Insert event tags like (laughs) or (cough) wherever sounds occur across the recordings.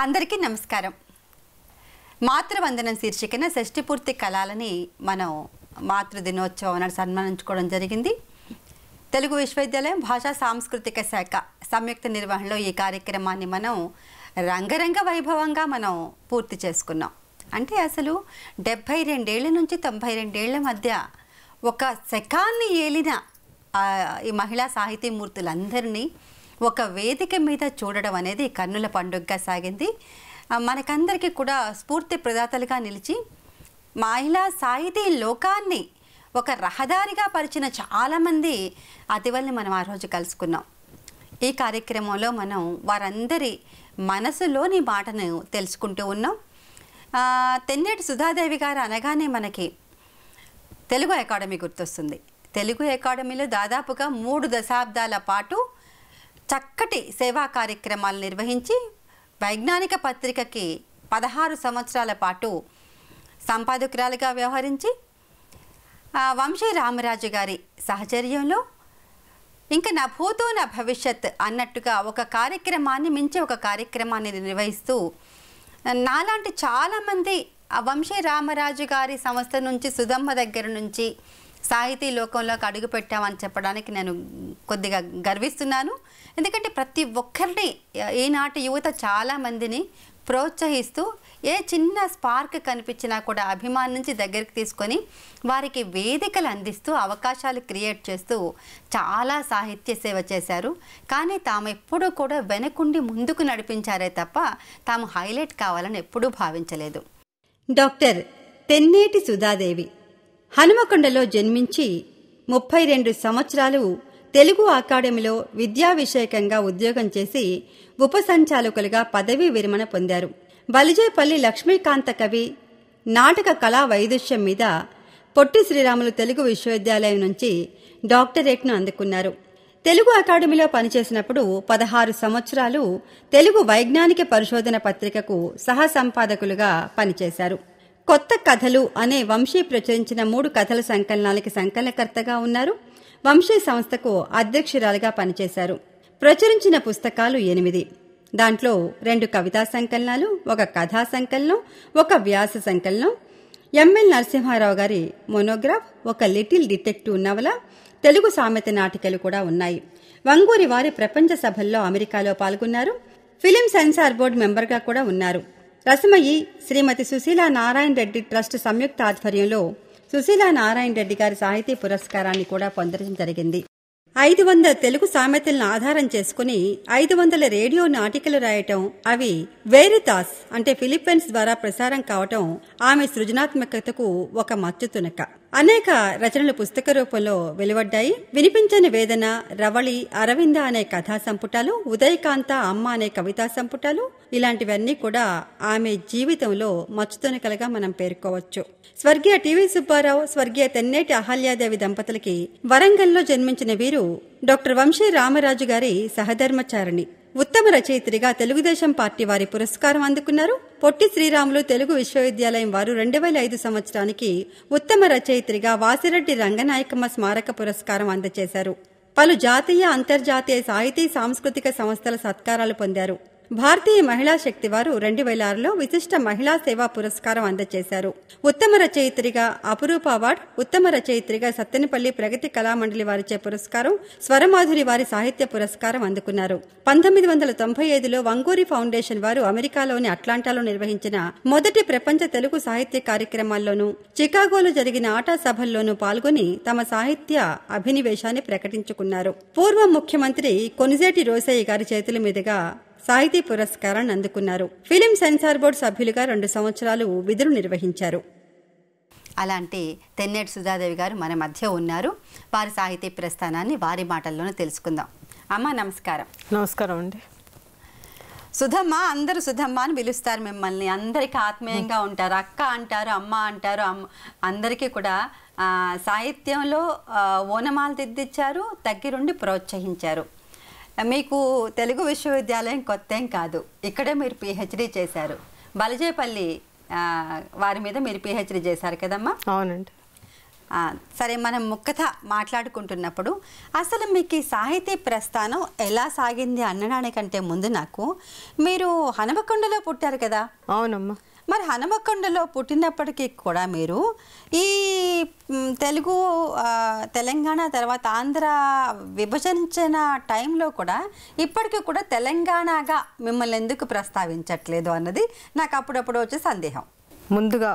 అందరికీ నమస్కారం మాతృవందనం శీర్షికన షష్టిపూర్తి కళాలని మనం మాతృ దినోత్సవం సన్మానించుకోవడం జరిగింది తెలుగు విశ్వవిద్యాలయం భాషా సాంస్కృతిక శాఖ సంయుక్త నిర్వహణలో ఈ కార్యక్రమాన్ని మనం రంగరంగ వైభవంగా మనం పూర్తి చేసుకున్నాం అంటే అసలు డెబ్భై రెండేళ్ల నుంచి తొంభై రెండేళ్ల మధ్య ఒక శకాన్ని ఏలిన ఈ మహిళా సాహితీమూర్తులందరినీ ఒక వేదిక మీద చూడడం అనేది కన్నుల పండుగగా సాగింది మనకందరికీ కూడా స్ఫూర్తి ప్రదాతలుగా నిలిచి మహిళా సాహితీ లోకాన్ని ఒక రహదారిగా పరిచిన చాలామంది అతివల్ని మనం ఆ రోజు కలుసుకున్నాం ఈ కార్యక్రమంలో మనం వారందరి మనసులోని మాటను తెలుసుకుంటూ ఉన్నాం తెన్నేటి సుధాదేవి గారు అనగానే మనకి తెలుగు అకాడమీ గుర్తొస్తుంది తెలుగు అకాడమీలో దాదాపుగా మూడు దశాబ్దాల పాటు చక్కటి సేవా కార్యక్రమాలు నిర్వహించి వైజ్ఞానిక పత్రికకి పదహారు సంవత్సరాల పాటు సంపాదకురాలుగా వ్యవహరించి వంశీ రామరాజు గారి సహచర్యంలో ఇంకా నా భూతో నా భవిష్యత్ అన్నట్టుగా ఒక కార్యక్రమాన్ని మించి ఒక కార్యక్రమాన్ని నిర్వహిస్తూ నాలాంటి చాలామంది వంశీ రామరాజు గారి సంస్థ నుంచి సుధమ్మ దగ్గర నుంచి సాహితీ లోకంలోకి అడుగు పెట్టామని చెప్పడానికి నేను కొద్దిగా గర్విస్తున్నాను ఎందుకంటే ప్రతి ఒక్కరిని ఈనాటి యువత చాలామందిని ప్రోత్సహిస్తూ ఏ చిన్న స్పార్క్ కనిపించినా కూడా అభిమాన్ నుంచి దగ్గరికి తీసుకొని వారికి వేదికలు అందిస్తూ అవకాశాలు క్రియేట్ చేస్తూ చాలా సాహిత్య సేవ చేశారు కానీ తాము ఎప్పుడూ కూడా వెనకుండి ముందుకు నడిపించారే తప్ప తాము హైలైట్ కావాలని ఎప్పుడూ భావించలేదు డాక్టర్ తెన్నేటి సుధాదేవి హనుమకొండలో జన్మించి ముప్పై రెండు సంవత్సరాలు తెలుగు అకాడమీలో విద్యా విషయకంగా ఉద్యోగం చేసి ఉపసంచాలకులుగా పదవీ విరమణ పొందారు బలిజేపల్లి లక్ష్మీకాంత కవి నాటక కళా వైదుష్యం మీద పొట్టి శ్రీరాములు తెలుగు విశ్వవిద్యాలయం నుంచి డాక్టరేట్ను అందుకున్నారు తెలుగు అకాడమీలో పనిచేసినప్పుడు పదహారు సంవత్సరాలు తెలుగు వైజ్ఞానిక పరిశోధన పత్రికకు సహసంపాదకులుగా పనిచేశారు కొత్త కథలు అనే వంశీ ప్రచురించిన మూడు కథల సంకలనాలకి సంకలనకర్తగా ఉన్నారు వంశీ సంస్థకు అధ్యక్షురాలుగా పనిచేశారు ప్రచురించిన పుస్తకాలు ఎనిమిది దాంట్లో రెండు కవితా సంకలనాలు ఒక కథా సంకలనం ఒక వ్యాస సంకలనం ఎంఎల్ నరసింహారావు గారి మోనోగ్రాఫ్ ఒక లిటిల్ డిటెక్టివ్ నవల తెలుగు సామెత నాటికలు కూడా ఉన్నాయి వంగూరి వారి ప్రపంచ సభల్లో అమెరికాలో పాల్గొన్నారు ఫిలిం సెన్సార్ బోర్డు మెంబర్గా కూడా ఉన్నారు రసమయి శ్రీమతి సుశీల నారాయణ రెడ్డి ట్రస్ట్ సంయుక్త ఆధ్వర్యంలో సుశీల నారాయణ రెడ్డి గారి సాహితీ పురస్కారాన్ని కూడా పొందడం జరిగింది ఐదు వందల తెలుగు సామెతలను ఆధారం చేసుకుని ఐదు వందల రేడియో నాటికలు రాయటం అవి వేరితాస్ అంటే ఫిలిప్పైన్స్ ద్వారా ప్రసారం కావటం ఆమె సృజనాత్మకతకు ఒక మచ్చుతునక అనేక రచనలు పుస్తక రూపంలో వెలువడ్డాయి వినిపించని వేదన రవళి అరవింద అనే కథా సంపుటాలు ఉదయకాంత అమ్మ అనే కవితా సంపుటాలు ఇలాంటివన్నీ కూడా ఆమె జీవితంలో మచ్చుతునకలుగా మనం పేర్కోవచ్చు స్వర్గీయ టీవీ సుబ్బారావు స్వర్గీయ తెన్నేటి అహల్యాదేవి దంపతులకి వరంగల్లో జన్మించిన వీరు డాక్టర్ వంశీ రామరాజు గారి సహధర్మచారిణి ఉత్తమ రచయిత్రిగా తెలుగుదేశం పార్టీ వారి పురస్కారం అందుకున్నారు పొట్టి శ్రీరాములు తెలుగు విశ్వవిద్యాలయం వారు రెండు వేల ఐదు సంవత్సరానికి ఉత్తమ రచయిత్రిగా వాసిరెడ్డి రంగనాయకమ్మ స్మారక పురస్కారం అందజేశారు పలు జాతీయ అంతర్జాతీయ సాహితీ సాంస్కృతిక సంస్థల సత్కారాలు పొందారు భారతీయ మహిళా శక్తి వారు రెండు వేల ఆరులో విశిష్ట మహిళా సేవా పురస్కారం అందజేశారు ఉత్తమ రచయిత్రిగా అపురూప అవార్డు ఉత్తమ రచయిత్రిగా సత్తెనపల్లి ప్రగతి కళామండలి వారిచే పురస్కారం స్వరమాధురి వారి సాహిత్య పురస్కారం అందుకున్నారు పంతొమ్మిది వందల తొంభై ఐదులో వంగూరి ఫౌండేషన్ వారు అమెరికాలోని అట్లాంటాలో నిర్వహించిన మొదటి ప్రపంచ తెలుగు సాహిత్య కార్యక్రమాల్లోనూ చికాగోలో జరిగిన ఆటా సభల్లోనూ పాల్గొని తమ సాహిత్య అభినివేశాన్ని ప్రకటించుకున్నారు పూర్వ ముఖ్యమంత్రి కొనిజేటి రోసయ్య గారి చేతుల మీదుగా సాహితీ పురస్కారాన్ని అందుకున్నారు ఫిలిం సెన్సార్ బోర్డు సభ్యులుగా రెండు సంవత్సరాలు విధులు నిర్వహించారు అలాంటి తెన్నేటి సుధాదేవి గారు మన మధ్య ఉన్నారు వారి సాహితీ ప్రస్థానాన్ని వారి మాటల్లోనే తెలుసుకుందాం అమ్మ నమస్కారం నమస్కారం అండి సుధమ్మ అందరూ సుధమ్మ అని పిలుస్తారు మిమ్మల్ని అందరికీ ఆత్మీయంగా ఉంటారు అక్క అంటారు అమ్మ అంటారు అమ్మ అందరికీ కూడా సాహిత్యంలో ఓనమాలు దిద్దిచ్చారు దగ్గరుండి ప్రోత్సహించారు మీకు తెలుగు విశ్వవిద్యాలయం కొత్త కాదు ఇక్కడే మీరు పిహెచ్డి చేశారు బలజేపల్లి వారి మీద మీరు పిహెచ్డి చేశారు కదమ్మా అవునండి సరే మనం ముక్కత మాట్లాడుకుంటున్నప్పుడు అసలు మీకు ఈ సాహితీ ప్రస్థానం ఎలా సాగింది అనడానికంటే ముందు నాకు మీరు హనమకొండలో పుట్టారు కదా అవునమ్మా మరి హనుమకొండలో పుట్టినప్పటికీ కూడా మీరు ఈ తెలుగు తెలంగాణ తర్వాత ఆంధ్ర విభజించిన టైంలో కూడా ఇప్పటికీ కూడా తెలంగాణగా మిమ్మల్ని ఎందుకు ప్రస్తావించట్లేదు అన్నది నాకు అప్పుడప్పుడు వచ్చే సందేహం ముందుగా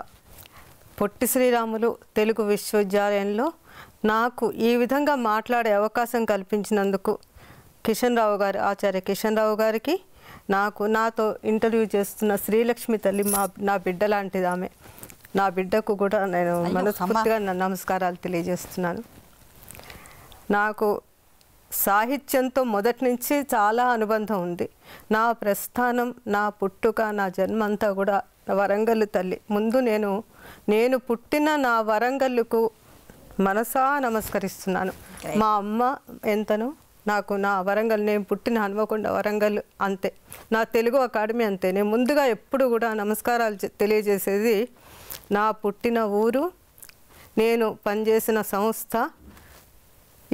పొట్టి శ్రీరాములు తెలుగు విశ్వవిద్యాలయంలో నాకు ఈ విధంగా మాట్లాడే అవకాశం కల్పించినందుకు కిషన్ రావు గారు ఆచార్య కిషన్ రావు గారికి నాకు నాతో ఇంటర్వ్యూ చేస్తున్న శ్రీలక్ష్మి తల్లి మా నా బిడ్డ లాంటిది ఆమె నా బిడ్డకు కూడా నేను మనస్ఫూర్తిగా నమస్కారాలు తెలియజేస్తున్నాను నాకు సాహిత్యంతో మొదటి నుంచి చాలా అనుబంధం ఉంది నా ప్రస్థానం నా పుట్టుక నా జన్మ అంతా కూడా వరంగల్ తల్లి ముందు నేను నేను పుట్టిన నా వరంగల్కు మనసా నమస్కరిస్తున్నాను మా అమ్మ ఎంతను నాకు నా వరంగల్ నేను పుట్టిన హనుమకొండ వరంగల్ అంతే నా తెలుగు అకాడమీ అంతే నేను ముందుగా ఎప్పుడు కూడా నమస్కారాలు తెలియజేసేది నా పుట్టిన ఊరు నేను పనిచేసిన సంస్థ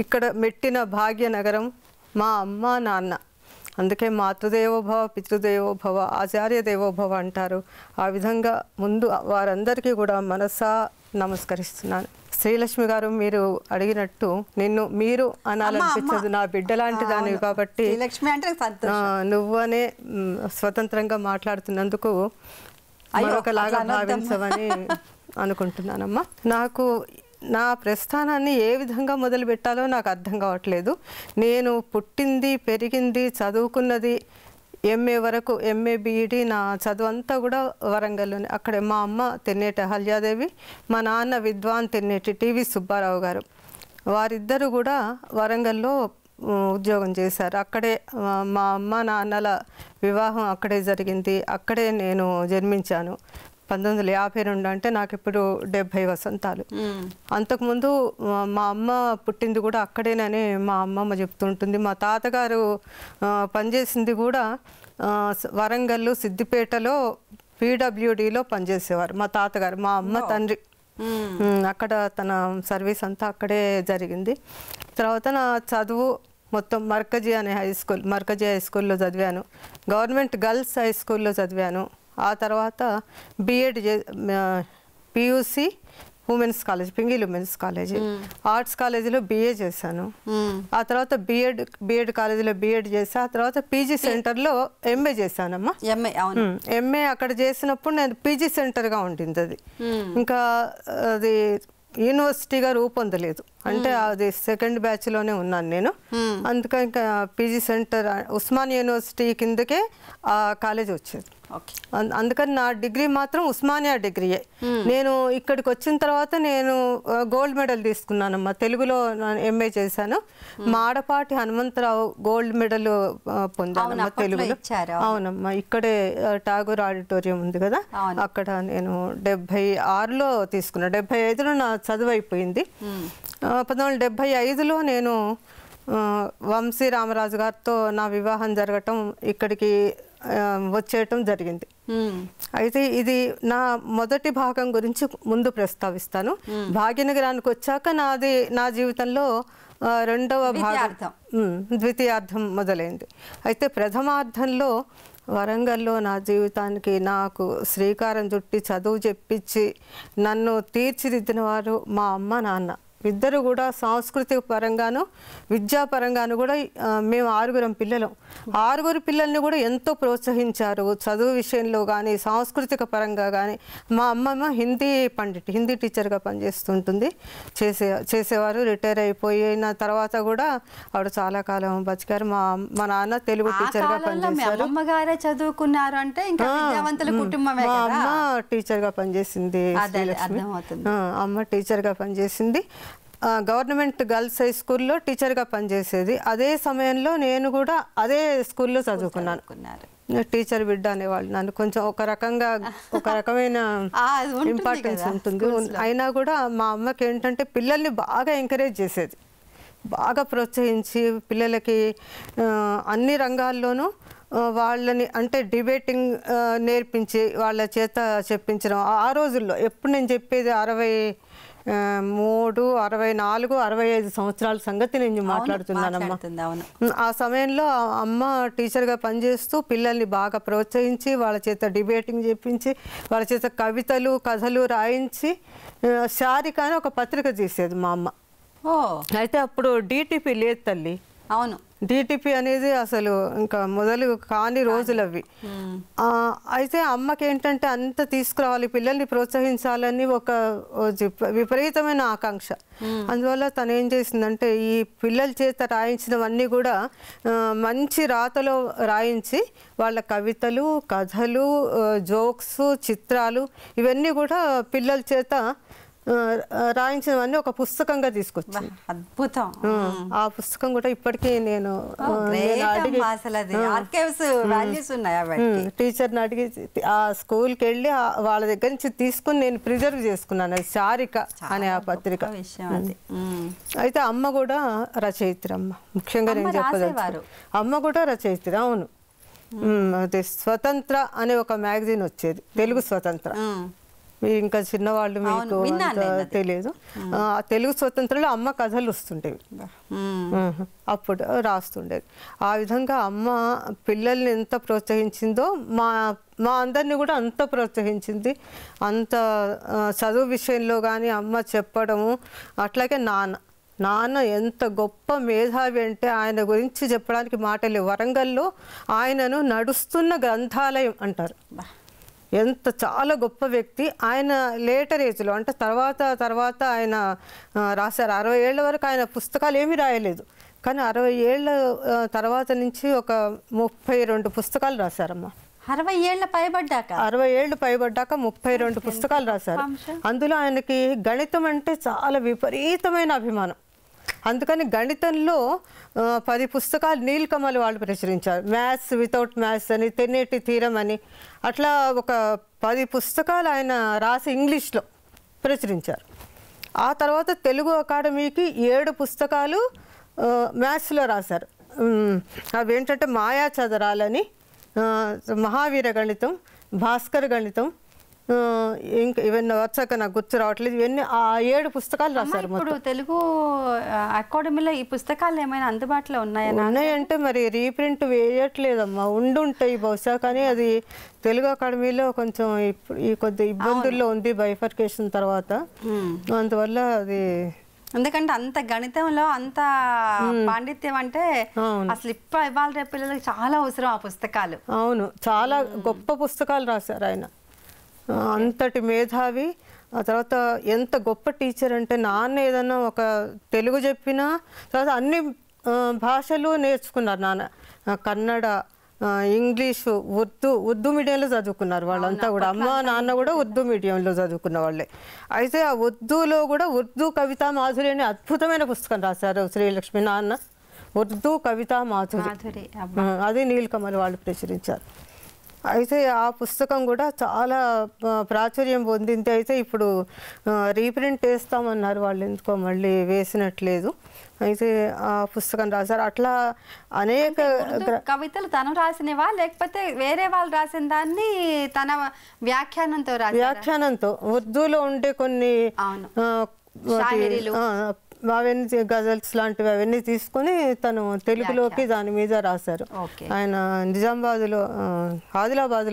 ఇక్కడ మెట్టిన భాగ్యనగరం మా అమ్మ నాన్న అందుకే మాతృదేవోభవ పితృదేవోభవ ఆచార్య దేవోభవ అంటారు ఆ విధంగా ముందు వారందరికీ కూడా మనసా నమస్కరిస్తున్నాను శ్రీలక్ష్మి గారు మీరు అడిగినట్టు నిన్ను మీరు అనాలనిపించదు నా బిడ్డ లాంటి దానివి కాబట్టి నువ్వు అనే స్వతంత్రంగా మాట్లాడుతున్నందుకు ఒకలాగా భావించవని అనుకుంటున్నానమ్మా నాకు నా ప్రస్థానాన్ని ఏ విధంగా మొదలు పెట్టాలో నాకు అర్థం కావట్లేదు నేను పుట్టింది పెరిగింది చదువుకున్నది ఎంఏ వరకు ఎంఏ బీఈడి e నా చదువు అంతా కూడా వరంగల్లోనే అక్కడ మా అమ్మ తిన్నేటి హల్యాదేవి మా నాన్న విద్వాన్ తిన్నేటి టీవీ సుబ్బారావు గారు వారిద్దరు కూడా వరంగల్లో ఉద్యోగం చేశారు అక్కడే మా అమ్మ నాన్నల వివాహం అక్కడే జరిగింది అక్కడే నేను జన్మించాను పంతొమ్మిది వందల యాభై రెండు అంటే నాకు ఇప్పుడు డెబ్బై వసంతాలు అంతకుముందు మా అమ్మ పుట్టింది కూడా అక్కడేనని మా అమ్మమ్మ చెప్తుంటుంది మా తాతగారు పనిచేసింది కూడా వరంగల్ సిద్దిపేటలో పీడబ్ల్యూడిలో పనిచేసేవారు మా తాతగారు మా అమ్మ తండ్రి అక్కడ తన సర్వీస్ అంతా అక్కడే జరిగింది తర్వాత నా చదువు మొత్తం మర్కజీ అనే హై స్కూల్ మర్కజీ హై స్కూల్లో చదివాను గవర్నమెంట్ గర్ల్స్ హై స్కూల్లో చదివాను ఆ తర్వాత BEd PUC women's college Pingle women's college arts కాలేజీలో బిఏ చేశాను ఆ తర్వాత బిఎడ్ బిఎడ్ కాలేజీలో బిఎడ్ చేసి ఆ తర్వాత పీజీ సెంటర్లో ఎంఏ చేశానమ్మా ఎంఏ ఎంఏ అక్కడ చేసినప్పుడు నేను పీజీ సెంటర్గా ఉండింది అది ఇంకా అది యూనివర్సిటీగా రూపొందలేదు అంటే అది సెకండ్ బ్యాచ్లోనే ఉన్నాను నేను అందుకని ఇంకా పీజీ సెంటర్ ఉస్మాన్ యూనివర్సిటీ కిందకే ఆ కాలేజ్ వచ్చేది అందుకని నా డిగ్రీ మాత్రం ఉస్మానియా డిగ్రీయే hmm. నేను ఇక్కడికి వచ్చిన తర్వాత నేను గోల్డ్ మెడల్ తీసుకున్నానమ్మా తెలుగులో ఎంఏ చేశాను hmm. మా ఆడపాటి హనుమంతరావు గోల్డ్ మెడల్ పొందానమ్మా తెలుగులో అవునమ్మా ఇక్కడే టాగూర్ ఆడిటోరియం ఉంది కదా అక్కడ నేను డెబ్బై ఆరులో తీసుకున్నా డెబ్బై ఐదులో నా చదువు అయిపోయింది hmm. పంతొమ్మిది వందల డెబ్బై ఐదులో నేను వంశీ రామరాజు గారితో నా వివాహం జరగటం ఇక్కడికి వచ్చేయటం జరిగింది అయితే ఇది నా మొదటి భాగం గురించి ముందు ప్రస్తావిస్తాను భాగ్యనగరానికి వచ్చాక నాది నా జీవితంలో రెండవ భాగం ద్వితీయార్థం మొదలైంది అయితే ప్రథమార్థంలో వరంగల్లో నా జీవితానికి నాకు శ్రీకారం చుట్టి చదువు చెప్పించి నన్ను తీర్చిదిద్దిన వారు మా అమ్మ నాన్న ఇద్దరు కూడా సాంస్కృతిక పరంగాను విద్యాపరంగాను కూడా మేము ఆరుగురం పిల్లలు ఆరుగురు పిల్లల్ని కూడా ఎంతో ప్రోత్సహించారు చదువు విషయంలో కానీ సాంస్కృతిక పరంగా కానీ మా అమ్మమ్మ హిందీ పండిట్ హిందీ టీచర్గా పనిచేస్తుంటుంది చేసే చేసేవారు రిటైర్ అయిపోయిన తర్వాత కూడా ఆవిడ చాలా కాలం బతికారు మా మా నాన్న తెలుగు టీచర్గా పనిచేస్తారు చదువుకున్నారు అంటే అమ్మ టీచర్గా పనిచేసింది అమ్మ టీచర్గా పనిచేసింది గవర్నమెంట్ గర్ల్స్ హై స్కూల్లో టీచర్గా పనిచేసేది అదే సమయంలో నేను కూడా అదే స్కూల్లో చదువుకున్నాను టీచర్ బిడ్డ అనేవాళ్ళు నన్ను కొంచెం ఒక రకంగా ఒక రకమైన (laughs) ఇంపార్టెన్స్ ఉంటుంది అయినా కూడా మా అమ్మకి ఏంటంటే పిల్లల్ని బాగా ఎంకరేజ్ చేసేది బాగా ప్రోత్సహించి పిల్లలకి అన్ని రంగాల్లోనూ వాళ్ళని అంటే డిబేటింగ్ నేర్పించి వాళ్ళ చేత చెప్పించడం ఆ రోజుల్లో ఎప్పుడు నేను చెప్పేది అరవై మూడు అరవై నాలుగు అరవై ఐదు సంవత్సరాల సంగతి నేను మాట్లాడుతున్నానమ్మా ఆ సమయంలో అమ్మ టీచర్గా పనిచేస్తూ పిల్లల్ని బాగా ప్రోత్సహించి వాళ్ళ చేత డిబేటింగ్ చెప్పించి వాళ్ళ చేత కవితలు కథలు రాయించి శారిక అని ఒక పత్రిక తీసేది మా అమ్మ అయితే అప్పుడు డిటిపి లేదు తల్లి అవును డీటీపీ అనేది అసలు ఇంకా మొదలు కాని రోజులు అవి hmm. అయితే అమ్మకి ఏంటంటే అంత తీసుకురావాలి పిల్లల్ని ప్రోత్సహించాలని ఒక విపరీతమైన ఆకాంక్ష hmm. అందువల్ల తను ఏం చేసిందంటే ఈ పిల్లల చేత రాయించినవన్నీ కూడా మంచి రాతలో రాయించి వాళ్ళ కవితలు కథలు జోక్స్ చిత్రాలు ఇవన్నీ కూడా పిల్లల చేత రాయించినవన్నీ ఒక పుస్తకంగా తీసుకొచ్చి అద్భుతం ఆ పుస్తకం కూడా ఇప్పటికీ నేను టీచర్ని అడిగి ఆ స్కూల్కి వెళ్ళి వాళ్ళ దగ్గర నుంచి తీసుకుని నేను ప్రిజర్వ్ చేసుకున్నాను అది చారిక అనే ఆ పత్రిక అయితే అమ్మ కూడా అమ్మ ముఖ్యంగా నేను చెప్పదచ్చు అమ్మ కూడా రచయిత్రి అవును అదే స్వతంత్ర అనే ఒక మ్యాగజైన్ వచ్చేది తెలుగు స్వతంత్ర ఇంకా చిన్నవాళ్ళు మీకు తెలియదు తెలుగు స్వతంత్రంలో అమ్మ కథలు వస్తుండేవి అప్పుడు రాస్తుండేది ఆ విధంగా అమ్మ పిల్లల్ని ఎంత ప్రోత్సహించిందో మా మా అందరినీ కూడా అంత ప్రోత్సహించింది అంత చదువు విషయంలో కానీ అమ్మ చెప్పడము అట్లాగే నాన్న నాన్న ఎంత గొప్ప మేధావి అంటే ఆయన గురించి చెప్పడానికి మాటలే వరంగల్లో ఆయనను నడుస్తున్న గ్రంథాలయం అంటారు ఎంత చాలా గొప్ప వ్యక్తి ఆయన లేటర్ ఏజ్లో అంటే తర్వాత తర్వాత ఆయన రాశారు అరవై ఏళ్ళ వరకు ఆయన పుస్తకాలు ఏమీ రాయలేదు కానీ అరవై ఏళ్ళ తర్వాత నుంచి ఒక ముప్పై రెండు పుస్తకాలు రాశారమ్మా అరవై ఏళ్ళ పైబడ్డాక అరవై ఏళ్ళు పైబడ్డాక ముప్పై రెండు పుస్తకాలు రాశారు అందులో ఆయనకి గణితం అంటే చాలా విపరీతమైన అభిమానం అందుకని గణితంలో పది పుస్తకాలు నీలకమలు వాళ్ళు ప్రచురించారు మ్యాథ్స్ వితౌట్ మ్యాథ్స్ అని తెన్నేటి తీరం అని అట్లా ఒక పది పుస్తకాలు ఆయన రాసి ఇంగ్లీష్లో ప్రచురించారు ఆ తర్వాత తెలుగు అకాడమీకి ఏడు పుస్తకాలు మ్యాథ్స్లో రాశారు అవి ఏంటంటే మాయా చదరాలని మహావీర గణితం భాస్కర్ గణితం ఇంకా ఇవన్నీ వచ్చాక నాకు గుర్తు రావట్లేదు ఇవన్నీ ఆ ఏడు పుస్తకాలు రాశారు ఇప్పుడు తెలుగు అకాడమీలో ఈ పుస్తకాలు ఏమైనా అందుబాటులో ఉన్నాయా ఉన్నాయంటే మరి రీప్రింట్ వేయట్లేదమ్మా ఉండుంటాయి బహుశా కానీ అది తెలుగు అకాడమీలో కొంచెం ఈ కొద్ది ఇబ్బందుల్లో ఉంది బైఫర్కేషన్ తర్వాత అందువల్ల అది ఎందుకంటే అంత గణితంలో అంత పాండిత్యం అంటే అసలు ఇప్పుడు ఇవ్వాలి రేపు పిల్లలకు చాలా అవసరం ఆ పుస్తకాలు అవును చాలా గొప్ప పుస్తకాలు రాశారు ఆయన అంతటి మేధావి ఆ తర్వాత ఎంత గొప్ప టీచర్ అంటే నాన్న ఏదన్నా ఒక తెలుగు చెప్పినా తర్వాత అన్ని భాషలు నేర్చుకున్నారు నాన్న కన్నడ ఇంగ్లీషు ఉర్దూ ఉర్దూ మీడియంలో చదువుకున్నారు వాళ్ళంతా కూడా అమ్మ నాన్న కూడా ఉర్దూ మీడియంలో చదువుకున్న వాళ్ళే అయితే ఆ ఉర్దూలో కూడా ఉర్దూ కవితా మాధురి అనే అద్భుతమైన పుస్తకం రాశారు శ్రీలక్ష్మి నాన్న ఉర్దూ కవితా మాధురి అది నీలకమల్ వాళ్ళు ప్రచురించారు అయితే ఆ పుస్తకం కూడా చాలా ప్రాచుర్యం పొందింది అయితే ఇప్పుడు రీప్రింట్ చేస్తామన్నారు వాళ్ళు ఎందుకో మళ్ళీ వేసినట్లేదు అయితే ఆ పుస్తకం రాశారు అట్లా అనేక కవితలు తను రాసినవా లేకపోతే వేరే వాళ్ళు రాసిన దాన్ని తన వ్యాఖ్యానంతో వ్యాఖ్యానంతో ఉర్దూలో ఉండే కొన్ని అవన్నీ గజల్స్ లాంటివి అవన్నీ తీసుకొని తను తెలుగులోకి దాని మీద రాశారు ఆయన నిజామాబాద్లో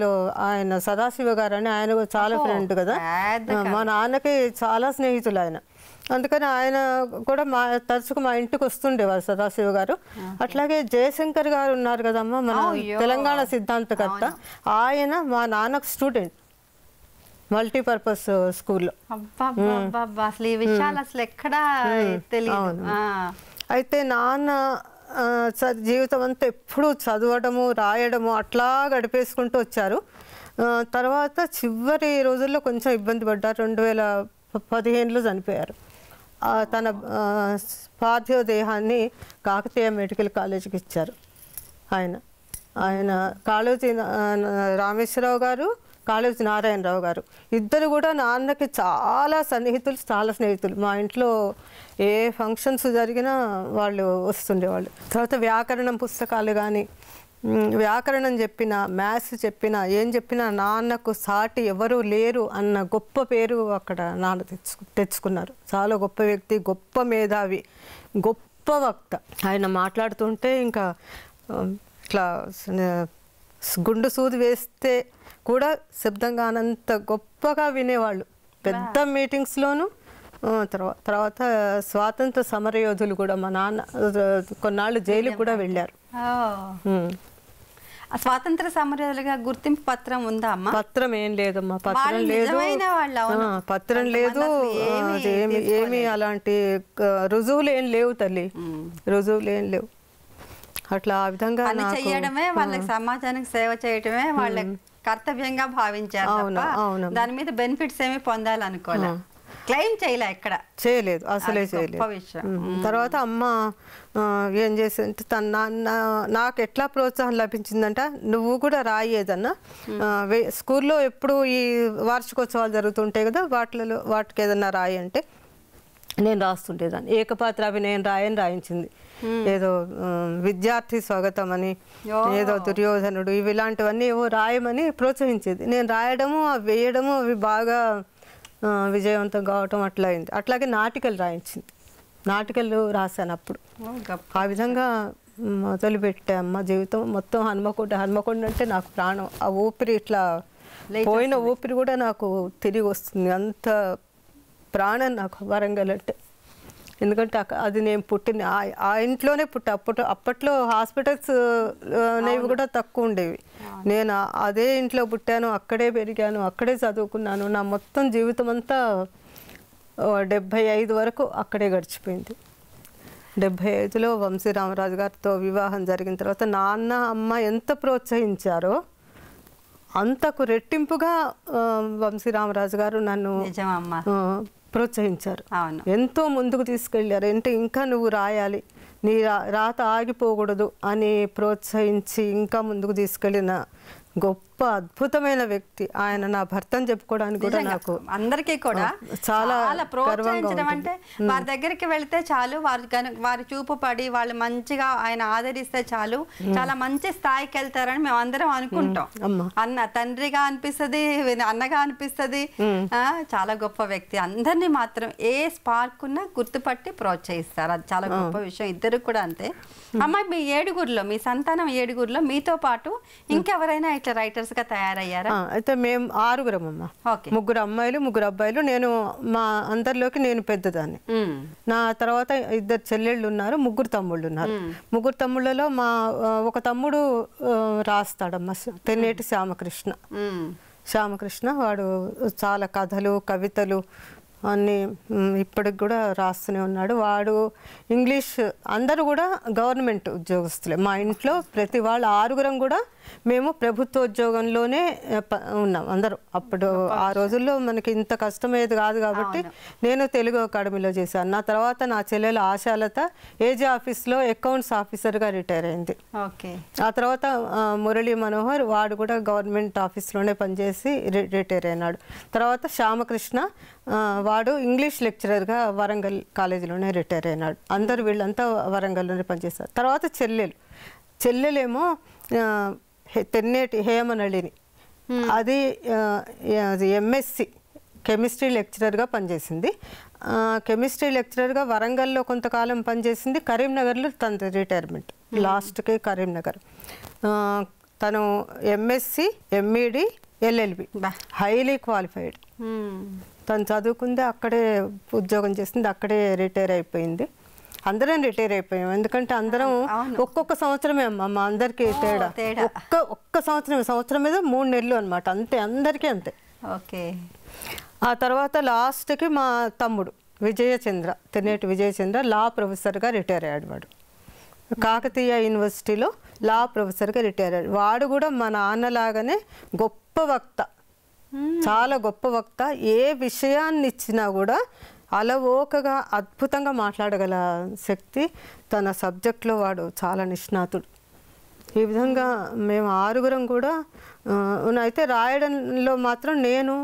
లో ఆయన సదాశివ గారు అని ఆయన చాలా ఫ్రెండ్ కదా మా నాన్నకి చాలా స్నేహితులు ఆయన అందుకని ఆయన కూడా మా తరచుకు మా ఇంటికి వస్తుండేవారు సదాశివ గారు అట్లాగే జయశంకర్ గారు ఉన్నారు కదమ్మా మన తెలంగాణ సిద్ధాంతకర్త ఆయన మా నాన్నకు స్టూడెంట్ మల్టీపర్పస్ స్కూల్లో అసలు ఈ hmm. విషయాలు అసలు ఎక్కడ hmm. తెలియదు అయితే నాన్న జీవితం అంతా ఎప్పుడు చదవడము రాయడము అట్లా గడిపేసుకుంటూ వచ్చారు తర్వాత చివరి రోజుల్లో కొంచెం ఇబ్బంది పడ్డారు రెండు వేల పదిహేనులో చనిపోయారు తన పార్థివ దేహాన్ని కాకతీయ మెడికల్ కాలేజీకి ఇచ్చారు ఆయన ఆయన కాళోజీ రామేశ్వరరావు గారు కాళోజీ నారాయణరావు గారు ఇద్దరు కూడా నాన్నకి చాలా సన్నిహితులు చాలా స్నేహితులు మా ఇంట్లో ఏ ఫంక్షన్స్ జరిగినా వాళ్ళు వస్తుండేవాళ్ళు తర్వాత వ్యాకరణం పుస్తకాలు కానీ వ్యాకరణం చెప్పిన మ్యాథ్స్ చెప్పిన ఏం చెప్పినా నాన్నకు సాటి ఎవరు లేరు అన్న గొప్ప పేరు అక్కడ నాన్న తెచ్చుకు తెచ్చుకున్నారు చాలా గొప్ప వ్యక్తి గొప్ప మేధావి గొప్ప వక్త ఆయన మాట్లాడుతుంటే ఇంకా ఇట్లా గుండు సూది వేస్తే కూడా శబ్దంగా అనంత గొప్పగా వినేవాళ్ళు పెద్ద మీటింగ్స్లోను తర్వాత తర్వాత స్వాతంత్ర సమరయోధులు కూడా మా నాన్న కొన్నాళ్ళు జైలు కూడా వెళ్ళారు స్వాతంత్ర సమరయోధులుగా గుర్తింపు పత్రం ఉందా అమ్మా పత్రం ఏం లేదమ్మా పత్రం లేదు పత్రం లేదు ఏమి అలాంటి రుజువులు ఏం లేవు తల్లి రుజువులు ఏం లేవు అట్లా ఆ విధంగా చేయడమే వాళ్ళకి సమాజానికి సేవ చేయటమే వాళ్ళకి కర్తవ్యంగా భావించారు దాని మీద బెనిఫిట్స్ ఏమి పొందాలనుకోలే క్లెయిమ్ చేయలే ఎక్కడ చేయలేదు అసలే చేయలేదు విషయం తర్వాత అమ్మ ఏం చేసింది తన నాన్న నాకు ఎట్లా ప్రోత్సాహం లభించిందంట నువ్వు కూడా రాయేదన్నా స్కూల్లో ఎప్పుడు ఈ వార్షికోత్సవాలు జరుగుతుంటాయి కదా వాటిలో వాటికి ఏదన్నా రాయి అంటే నేను రాస్తుంటేదాన్ని ఏకపాత్ర అభినయం రాయని రాయించింది Hmm. ఏదో విద్యార్థి స్వాగతం అని ఏదో దుర్యోధనుడు ఇవి ఇలాంటివన్నీ ఏవో రాయమని ప్రోత్సహించేది నేను రాయడము అవి వేయడము అవి బాగా విజయవంతం కావటం అట్లా అయింది అట్లాగే నాటికలు రాయించింది నాటికలు రాశాను అప్పుడు ఆ విధంగా మొదలుపెట్టా అమ్మ జీవితం మొత్తం హనుమకొండ హనుమకొండ అంటే నాకు ప్రాణం ఆ ఊపిరి ఇట్లా పోయిన ఊపిరి కూడా నాకు తిరిగి వస్తుంది అంత ప్రాణం నాకు వరంగల్ అంటే ఎందుకంటే అది నేను పుట్టిన ఆ ఇంట్లోనే పుట్ట అప్పట్లో అప్పట్లో హాస్పిటల్స్ అనేవి కూడా తక్కువ ఉండేవి నేను అదే ఇంట్లో పుట్టాను అక్కడే పెరిగాను అక్కడే చదువుకున్నాను నా మొత్తం జీవితం అంతా డెబ్భై ఐదు వరకు అక్కడే గడిచిపోయింది డెబ్భై ఐదులో వంశీరామరాజు గారితో వివాహం జరిగిన తర్వాత నాన్న అమ్మ ఎంత ప్రోత్సహించారో అంతకు రెట్టింపుగా వంశీరామరాజు గారు నన్ను ప్రోత్సహించారు ఎంతో ముందుకు తీసుకెళ్ళారు అంటే ఇంకా నువ్వు రాయాలి నీ రాత ఆగిపోకూడదు అని ప్రోత్సహించి ఇంకా ముందుకు తీసుకెళ్ళిన గొప్ప గొప్ప అద్భుతమైన వ్యక్తి ఆయన నా భర్త అని చెప్పుకోవడానికి కూడా నాకు అందరికీ కూడా చాలా ప్రోత్సహించడం అంటే వారి దగ్గరికి వెళితే చాలు వారు వారి చూపు పడి వాళ్ళు మంచిగా ఆయన ఆదరిస్తే చాలు చాలా మంచి స్థాయికి వెళ్తారని మేము అందరం అనుకుంటాం అన్న తండ్రిగా అనిపిస్తుంది అన్నగా అనిపిస్తుంది చాలా గొప్ప వ్యక్తి అందరినీ మాత్రం ఏ స్పార్క్ ఉన్నా గుర్తుపట్టి ప్రోత్సహిస్తారు అది చాలా గొప్ప విషయం ఇద్దరు కూడా అంతే అమ్మాయి మీ ఏడుగురిలో మీ సంతానం ఏడుగురిలో మీతో పాటు ఇంకెవరైనా ఇట్లా రైటర్స్ వరుసగా తయారయ్యారా అయితే మేము ఆరుగురం అమ్మ ముగ్గురు అమ్మాయిలు ముగ్గురు అబ్బాయిలు నేను మా అందరిలోకి నేను పెద్దదాన్ని నా తర్వాత ఇద్దరు చెల్లెళ్ళు ఉన్నారు ముగ్గురు తమ్ముళ్ళు ఉన్నారు ముగ్గురు తమ్ముళ్ళలో మా ఒక తమ్ముడు రాస్తాడమ్మ తెన్నేటి శ్యామకృష్ణ శ్యామకృష్ణ వాడు చాలా కథలు కవితలు అన్ని ఇప్పటికి కూడా రాస్తూనే ఉన్నాడు వాడు ఇంగ్లీష్ అందరూ కూడా గవర్నమెంట్ ఉద్యోగస్తులే మా ఇంట్లో ప్రతి వాళ్ళు ఆరుగురం కూడా మేము ప్రభుత్వ ఉద్యోగంలోనే ఉన్నాం అందరూ అప్పుడు ఆ రోజుల్లో మనకి ఇంత కష్టమేది కాదు కాబట్టి నేను తెలుగు అకాడమీలో చేశాను నా తర్వాత నా చెల్లెలు ఆశాలత ఏజీ ఆఫీస్లో అకౌంట్స్ ఆఫీసర్గా రిటైర్ అయింది ఆ తర్వాత మురళీ మనోహర్ వాడు కూడా గవర్నమెంట్ ఆఫీస్లోనే పనిచేసి రిటైర్ అయినాడు తర్వాత శ్యామకృష్ణ వాడు ఇంగ్లీష్ లెక్చరర్గా వరంగల్ కాలేజీలోనే రిటైర్ అయినాడు అందరు వీళ్ళంతా వరంగల్లోనే పనిచేస్తారు తర్వాత చెల్లెలు చెల్లెలేమో తెన్నేటి హేమనళిని అది ఎంఎస్సి కెమిస్ట్రీ లెక్చరర్గా పనిచేసింది కెమిస్ట్రీ లెక్చరర్గా వరంగల్లో కొంతకాలం పనిచేసింది కరీంనగర్లో తన రిటైర్మెంట్ లాస్ట్కే కరీంనగర్ తను MSc MEd LLB highly qualified తను చదువుకుంది అక్కడే ఉద్యోగం చేసింది అక్కడే రిటైర్ అయిపోయింది అందరం రిటైర్ అయిపోయాం ఎందుకంటే అందరం ఒక్కొక్క సంవత్సరమే అమ్మ అందరికీ తేడా ఒక్క ఒక్క సంవత్సరం సంవత్సరం మీద మూడు నెలలు అనమాట అంతే అందరికీ అంతే ఓకే ఆ తర్వాత లాస్ట్కి మా తమ్ముడు విజయచంద్ర తినేటి విజయచంద్ర లా ప్రొఫెసర్గా రిటైర్ అయ్యాడు వాడు కాకతీయ యూనివర్సిటీలో లా ప్రొఫెసర్గా రిటైర్ అయ్యాడు వాడు కూడా మా నాన్నలాగానే గొప్ప వక్త చాలా గొప్ప వక్త ఏ విషయాన్ని ఇచ్చినా కూడా అలవోకగా అద్భుతంగా మాట్లాడగల శక్తి తన సబ్జెక్ట్లో వాడు చాలా నిష్ణాతుడు ఈ విధంగా మేము ఆరుగురం కూడా అయితే రాయడంలో మాత్రం నేను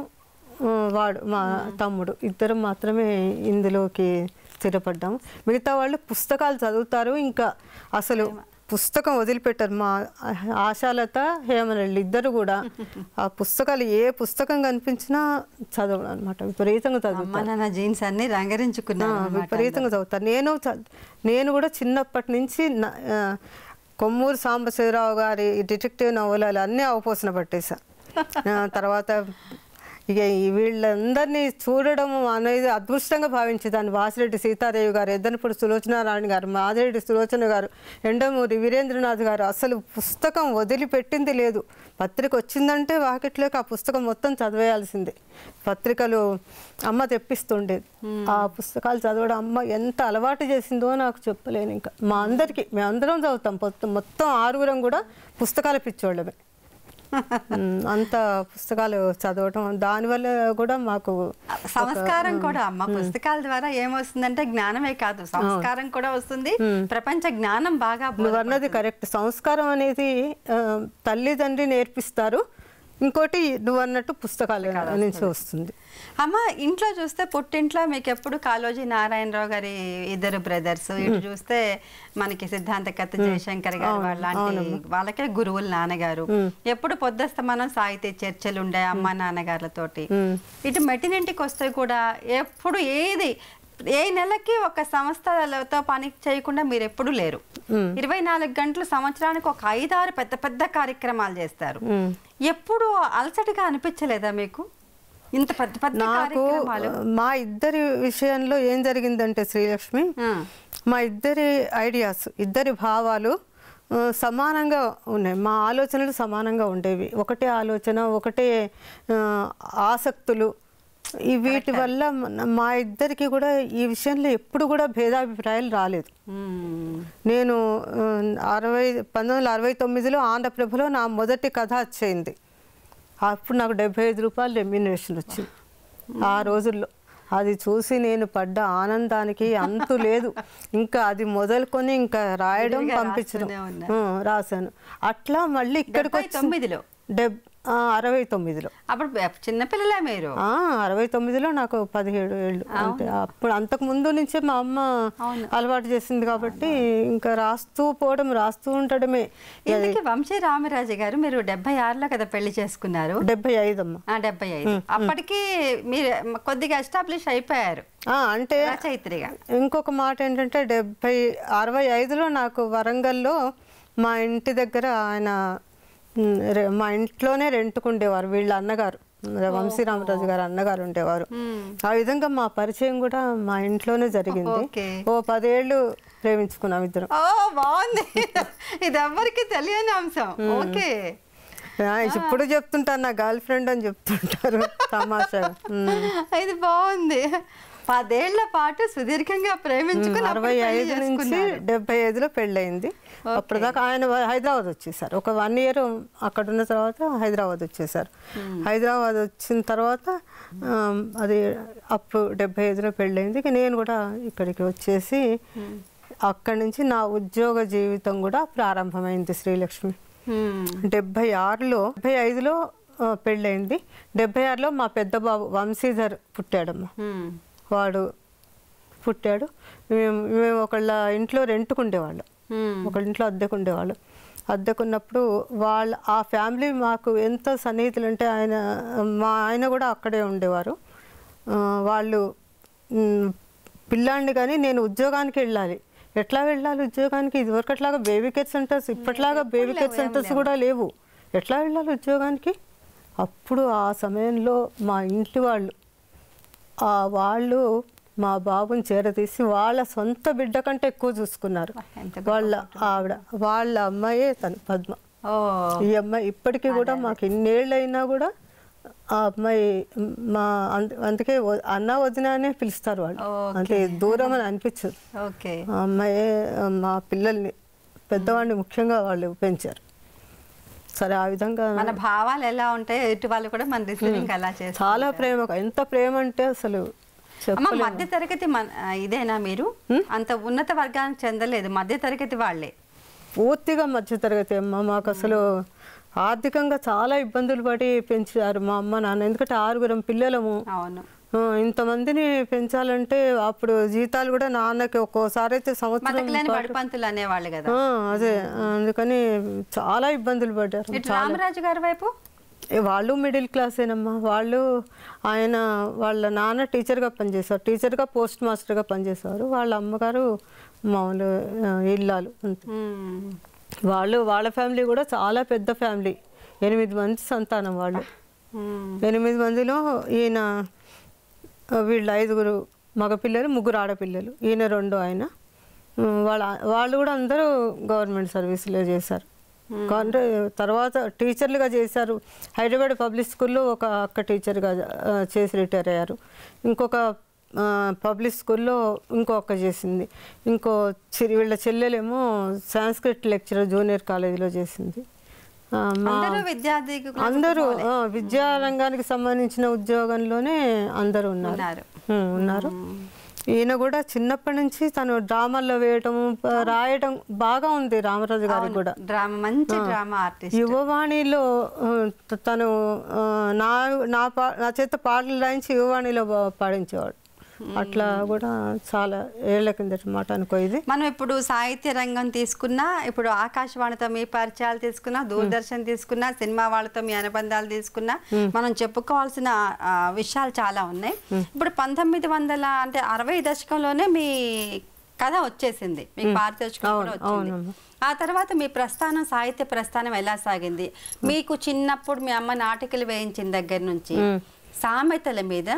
వాడు మా తమ్ముడు ఇద్దరం మాత్రమే ఇందులోకి స్థిరపడ్డాము మిగతా వాళ్ళు పుస్తకాలు చదువుతారు ఇంకా అసలు పుస్తకం వదిలిపెట్టారు మా ఆశాలత హేమరెడ్డి ఇద్దరు కూడా ఆ పుస్తకాలు ఏ పుస్తకం కనిపించినా చదవడం అనమాట విపరీతంగా చదువు జీన్స్ అన్ని రంగరించుకున్నా విపరీతంగా చదువుతాను నేను నేను కూడా చిన్నప్పటి నుంచి కొమ్మూరు సాంబశివరావు గారి డిటెక్టివ్ నవలలు అన్నీ అవపోసన పట్టేశాను తర్వాత ఇక వీళ్ళందరినీ చూడడం అనేది అదృష్టంగా భావించేదాన్ని వాసిరెడ్డి సీతారేవి గారు ఎద్దనపూడి సులోచనారాయణ గారు మాదిరెడ్డి సులోచన గారు ఎండమూరి వీరేంద్రనాథ్ గారు అసలు పుస్తకం వదిలిపెట్టింది లేదు పత్రిక వచ్చిందంటే వాకిట్లోకి ఆ పుస్తకం మొత్తం చదివేయాల్సిందే పత్రికలు అమ్మ తెప్పిస్తుండేది ఆ పుస్తకాలు చదవడం అమ్మ ఎంత అలవాటు చేసిందో నాకు చెప్పలేను ఇంకా మా అందరికీ మేమందరం చదువుతాం మొత్తం ఆరుగురం కూడా పుస్తకాలు పిచ్చోళ్ళమే అంత పుస్తకాలు చదవటం దానివల్ల కూడా మాకు సంస్కారం కూడా మా పుస్తకాల ద్వారా ఏమొస్తుందంటే జ్ఞానమే కాదు సంస్కారం కూడా వస్తుంది ప్రపంచ జ్ఞానం బాగా నువ్వు అన్నది కరెక్ట్ సంస్కారం అనేది తల్లిదండ్రి నేర్పిస్తారు ఇంకోటి నువ్వు అన్నట్టు పుస్తకాలు నుంచి వస్తుంది అమ్మ ఇంట్లో చూస్తే పుట్టింట్లో మీకు ఎప్పుడు కాలోజీ నారాయణరావు గారి ఇద్దరు బ్రదర్స్ ఇటు చూస్తే మనకి సిద్ధాంత కథ జయశంకర్ గారు వాళ్ళు వాళ్ళకే గురువులు నాన్నగారు ఎప్పుడు పొద్దుస్తమానం సాహితీ చర్చలు ఉండే అమ్మ నాన్నగారులతోటి ఇటు మెటినింటికి వస్తే కూడా ఎప్పుడు ఏది ఏ నెలకి ఒక సంస్థలతో పని చేయకుండా మీరు ఎప్పుడు లేరు ఇరవై నాలుగు గంటలు సంవత్సరానికి ఒక ఐదారు పెద్ద పెద్ద కార్యక్రమాలు చేస్తారు ఎప్పుడు అలసటగా అనిపించలేదా మీకు ఇంత పెద్ద పెద్ద నాకు మా ఇద్దరి విషయంలో ఏం జరిగిందంటే శ్రీలక్ష్మి మా ఇద్దరి ఐడియాస్ ఇద్దరి భావాలు సమానంగా ఉన్నాయి మా ఆలోచనలు సమానంగా ఉండేవి ఒకటే ఆలోచన ఒకటే ఆసక్తులు వీటి వల్ల మా ఇద్దరికి కూడా ఈ విషయంలో ఎప్పుడు కూడా భేదాభిప్రాయాలు రాలేదు నేను అరవై పంతొమ్మిది వందల అరవై తొమ్మిదిలో ఆంధ్రప్రభలో నా మొదటి కథ వచ్చింది అప్పుడు నాకు డెబ్బై ఐదు రూపాయలు రెమ్యూనరేషన్ వచ్చింది ఆ రోజుల్లో అది చూసి నేను పడ్డ ఆనందానికి అంతు లేదు ఇంకా అది మొదలుకొని ఇంకా రాయడం పంపించడం రాశాను అట్లా మళ్ళీ ఇక్కడికి వచ్చి డెబ్ అరవై తొమ్మిదిలో అప్పుడు చిన్నపిల్లలే మీరు అరవై తొమ్మిదిలో నాకు పదిహేడు ఏళ్ళు అంటే అప్పుడు అంతకు ముందు నుంచే మా అమ్మ అలవాటు చేసింది కాబట్టి ఇంకా రాస్తూ పోవడం రాస్తూ ఉండడమే ఇందుకే వంశీ రామరాజు గారు మీరు డెబ్బై ఆరులో కదా పెళ్లి చేసుకున్నారు డెబ్బై ఐదు అమ్మ డెబ్బై ఐదు అప్పటికి మీరు కొద్దిగా ఎస్టాబ్లిష్ అయిపోయారు అంటే చైత్రిగా ఇంకొక మాట ఏంటంటే డెబ్బై అరవై ఐదులో నాకు వరంగల్లో మా ఇంటి దగ్గర ఆయన మా ఇంట్లోనే ఉండేవారు వీళ్ళ అన్నగారు వంశీరామరాజు గారు అన్నగారు ఉండేవారు ఆ విధంగా మా పరిచయం కూడా మా ఇంట్లోనే జరిగింది ఓ పదేళ్ళు ప్రేమించుకున్నాం ఇద్దరు బాగుంది ఇది ఎవరికి తెలియని అంశం ఓకే ఇప్పుడు చెప్తుంటారు నా గర్ల్ ఫ్రెండ్ అని చెప్తుంటారు సమాచారం ఇది బాగుంది పదేళ్ల పాటు సుదీర్ఘంగా ప్రేమించుకుని అరవై ఐదు నుంచి డెబ్బై ఐదులో పెళ్ళయింది అప్పటిదాకా ఆయన హైదరాబాద్ వచ్చేసారు ఒక వన్ ఇయర్ అక్కడ ఉన్న తర్వాత హైదరాబాద్ వచ్చేసారు hmm. హైదరాబాద్ వచ్చిన తర్వాత అది అప్పు డెబ్బై ఐదులో పెళ్ళైంది నేను కూడా ఇక్కడికి వచ్చేసి hmm. అక్కడి నుంచి నా ఉద్యోగ జీవితం కూడా ప్రారంభమైంది శ్రీలక్ష్మి hmm. డెబ్బై ఆరులో డెబ్బై ఐదులో పెళ్ళయింది డెబ్బై ఆరులో మా పెద్ద బాబు వంశీధర్ పుట్టాడమ్మా వాడు పుట్టాడు మేము మేము ఒకళ్ళ ఇంట్లో రెంట్కుండేవాళ్ళం ఒకళ్ళ ఇంట్లో ఉండేవాళ్ళు అద్దెకున్నప్పుడు వాళ్ళ ఆ ఫ్యామిలీ మాకు ఎంత సన్నిహితులు అంటే ఆయన మా ఆయన కూడా అక్కడే ఉండేవారు వాళ్ళు పిల్లాడిని కానీ నేను ఉద్యోగానికి వెళ్ళాలి ఎట్లా వెళ్ళాలి ఉద్యోగానికి ఇదివరకట్లాగా బేబీ కేర్ సెంటర్స్ ఇప్పట్లాగా బేబీ కేర్ సెంటర్స్ కూడా లేవు ఎట్లా వెళ్ళాలి ఉద్యోగానికి అప్పుడు ఆ సమయంలో మా ఇంటి వాళ్ళు వాళ్ళు మా బాబుని చేరదీసి వాళ్ళ సొంత బిడ్డ కంటే ఎక్కువ చూసుకున్నారు వాళ్ళ ఆవిడ వాళ్ళ అమ్మాయే తను పద్మ ఈ అమ్మాయి ఇప్పటికీ కూడా మాకు ఇన్నేళ్ళైనా కూడా ఆ అమ్మాయి మా అందుకే అన్న వదిన అనే పిలుస్తారు వాళ్ళు అంటే దూరం అని అనిపించదు ఆ అమ్మాయి మా పిల్లల్ని పెద్దవాడిని ముఖ్యంగా వాళ్ళు పెంచారు సరే ఆ విధంగా మన భావాలు ఎలా ఉంటాయో ఎటు వాళ్ళు కూడా మన రిసీవింగ్ అలా చేస్తారు చాలా ప్రేమ ఎంత ప్రేమ అంటే అసలు అమ్మ మధ్య తరగతి ఇదేనా మీరు అంత ఉన్నత వర్గానికి చెందలేదు మధ్య తరగతి వాళ్ళే పూర్తిగా మధ్య తరగతి అమ్మ మాకు అసలు ఆర్థికంగా చాలా ఇబ్బందులు పడి పెంచారు మా అమ్మ నాన్న ఎందుకంటే ఆరుగురం పిల్లలము అవును ఇంతమందిని పెంచాలంటే అప్పుడు జీతాలు కూడా నాన్నకి ఒక్కోసారి అయితే సంవత్సరం కదా అదే అందుకని చాలా ఇబ్బందులు పడ్డారు రామరాజు గారి వైపు వాళ్ళు మిడిల్ క్లాసేనమ్మా వాళ్ళు ఆయన వాళ్ళ నాన్న టీచర్గా పనిచేశారు టీచర్గా పోస్ట్ మాస్టర్గా పనిచేసేవారు వాళ్ళ అమ్మగారు మామూలు ఇల్లాలు అంతే వాళ్ళు వాళ్ళ ఫ్యామిలీ కూడా చాలా పెద్ద ఫ్యామిలీ ఎనిమిది మంది సంతానం వాళ్ళు ఎనిమిది మందిలో ఈయన వీళ్ళు ఐదుగురు మగపిల్లలు ముగ్గురు ఆడపిల్లలు ఈయన రెండు ఆయన వాళ్ళ వాళ్ళు కూడా అందరూ గవర్నమెంట్ సర్వీస్లో చేశారు అంటే తర్వాత టీచర్లుగా చేశారు హైదరాబాద్ పబ్లిక్ స్కూల్లో ఒక అక్క టీచర్గా చేసి రిటైర్ అయ్యారు ఇంకొక పబ్లిక్ స్కూల్లో ఇంకో అక్క చేసింది ఇంకో వీళ్ళ చెల్లెలేమో సాంస్క్రిట్ లెక్చరర్ జూనియర్ కాలేజీలో చేసింది అందరూ విద్యారంగానికి సంబంధించిన ఉద్యోగంలోనే అందరూ ఉన్నారు ఉన్నారు ఈయన కూడా చిన్నప్పటి నుంచి తను డ్రామాల్లో వేయటం రాయటం బాగా ఉంది రామరాజు గారు కూడా డ్రామా మంచి డ్రామా ఆర్టిస్ట్ యువవాణిలో తను నా నా చేత పాటలు రాయించి యువవాణిలో పాడించేవాడు అట్లా కూడా చాలా ఏళ్ల కిందట మాట మనం ఇప్పుడు సాహిత్య రంగం తీసుకున్నా ఇప్పుడు ఆకాశవాణితో మీ పరిచయాలు తీసుకున్నా దూరదర్శన్ తీసుకున్నా సినిమా వాళ్ళతో మీ అనుబంధాలు తీసుకున్నా మనం చెప్పుకోవాల్సిన విషయాలు చాలా ఉన్నాయి ఇప్పుడు పంతొమ్మిది వందల అంటే అరవై దశకంలోనే మీ కథ వచ్చేసింది మీ పారితోషికం ఆ తర్వాత మీ ప్రస్థానం సాహిత్య ప్రస్థానం ఎలా సాగింది మీకు చిన్నప్పుడు మీ అమ్మ నాటికలు వేయించిన దగ్గర నుంచి సామెతల మీద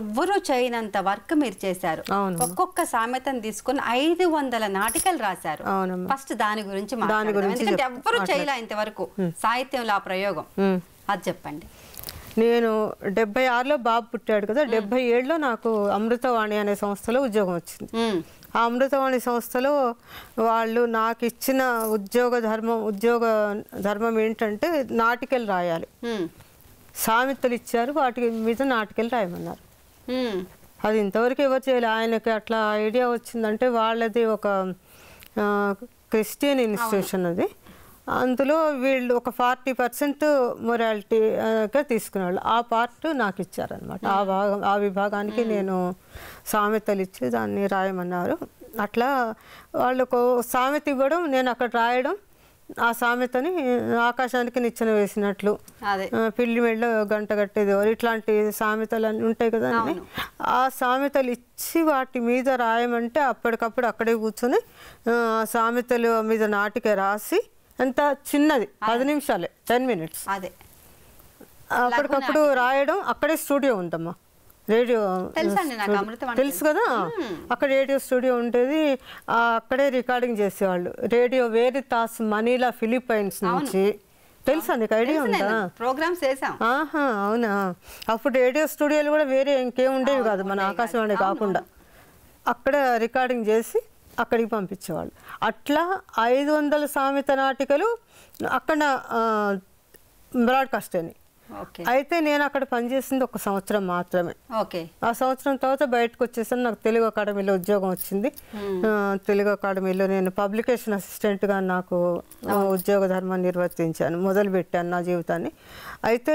ఎవ్వరూ చేయనంత వర్క్ మీరు చేశారు ఒక్కొక్క సామెతను తీసుకుని ఐదు వందల నాటికలు రాశారు ఫస్ట్ దాని గురించి ఎందుకంటే ఎవ్వరూ చేయలే ఇంతవరకు సాహిత్యంలో ఆ ప్రయోగం అది చెప్పండి నేను డెబ్బై ఆరులో బాబు పుట్టాడు కదా డెబ్బై ఏడులో నాకు అమృతవాణి అనే సంస్థలో ఉద్యోగం వచ్చింది ఆ అమృతవాణి సంస్థలో వాళ్ళు నాకు ఇచ్చిన ఉద్యోగ ధర్మం ఉద్యోగ ధర్మం ఏంటంటే నాటికలు రాయాలి సామెతలు ఇచ్చారు వాటి మీద నాటికెళ్ళి రాయమన్నారు అది ఇంతవరకు ఎవరు చేయాలి ఆయనకి అట్లా ఐడియా వచ్చిందంటే వాళ్ళది ఒక క్రిస్టియన్ ఇన్స్టిట్యూషన్ అది అందులో వీళ్ళు ఒక ఫార్టీ పర్సెంట్ మొరాలిటీగా తీసుకునేవాళ్ళు ఆ పార్ట్ నాకు ఇచ్చారనమాట ఆ భాగం ఆ విభాగానికి నేను సామెతలు ఇచ్చి దాన్ని రాయమన్నారు అట్లా వాళ్ళకు సామెత ఇవ్వడం నేను అక్కడ రాయడం ఆ సామెతని ఆకాశానికి నిచ్చెన వేసినట్లు పిల్లి మెళ్ళ గంట కట్టేదేవారు ఇట్లాంటి సామెతలు అన్నీ ఉంటాయి కదా ఆ సామెతలు ఇచ్చి వాటి మీద రాయమంటే అప్పటికప్పుడు అక్కడే కూర్చొని సామెతలు మీద నాటిక రాసి అంత చిన్నది పది నిమిషాలే టెన్ మినిట్స్ అదే అప్పటికప్పుడు రాయడం అక్కడే స్టూడియో ఉందమ్మా రేడియో తెలుసు కదా అక్కడ రేడియో స్టూడియో ఉంటుంది అక్కడే రికార్డింగ్ చేసేవాళ్ళు రేడియో వేరే తాస్ మనీలా ఫిలిప్పైన్స్ నుంచి తెలుసా నీకు ఐడియా ఉందా ప్రోగ్రామ్స్ ఆహా అవునా అప్పుడు రేడియో స్టూడియోలు కూడా వేరే ఇంకేం ఉండేవి కాదు మన ఆకాశవాణి కాకుండా అక్కడ రికార్డింగ్ చేసి అక్కడికి పంపించేవాళ్ళు అట్లా ఐదు వందల సామెత నాటికలు అక్కడ బ్రాడ్కాస్ట్ అయినాయి అయితే నేను అక్కడ పనిచేసింది ఒక సంవత్సరం మాత్రమే ఆ సంవత్సరం తర్వాత బయటకు వచ్చేసాను నాకు తెలుగు అకాడమీలో ఉద్యోగం వచ్చింది తెలుగు అకాడమీలో నేను పబ్లికేషన్ అసిస్టెంట్గా నాకు ఉద్యోగ ధర్మాన్ని నిర్వర్తించాను మొదలు పెట్టాను నా జీవితాన్ని అయితే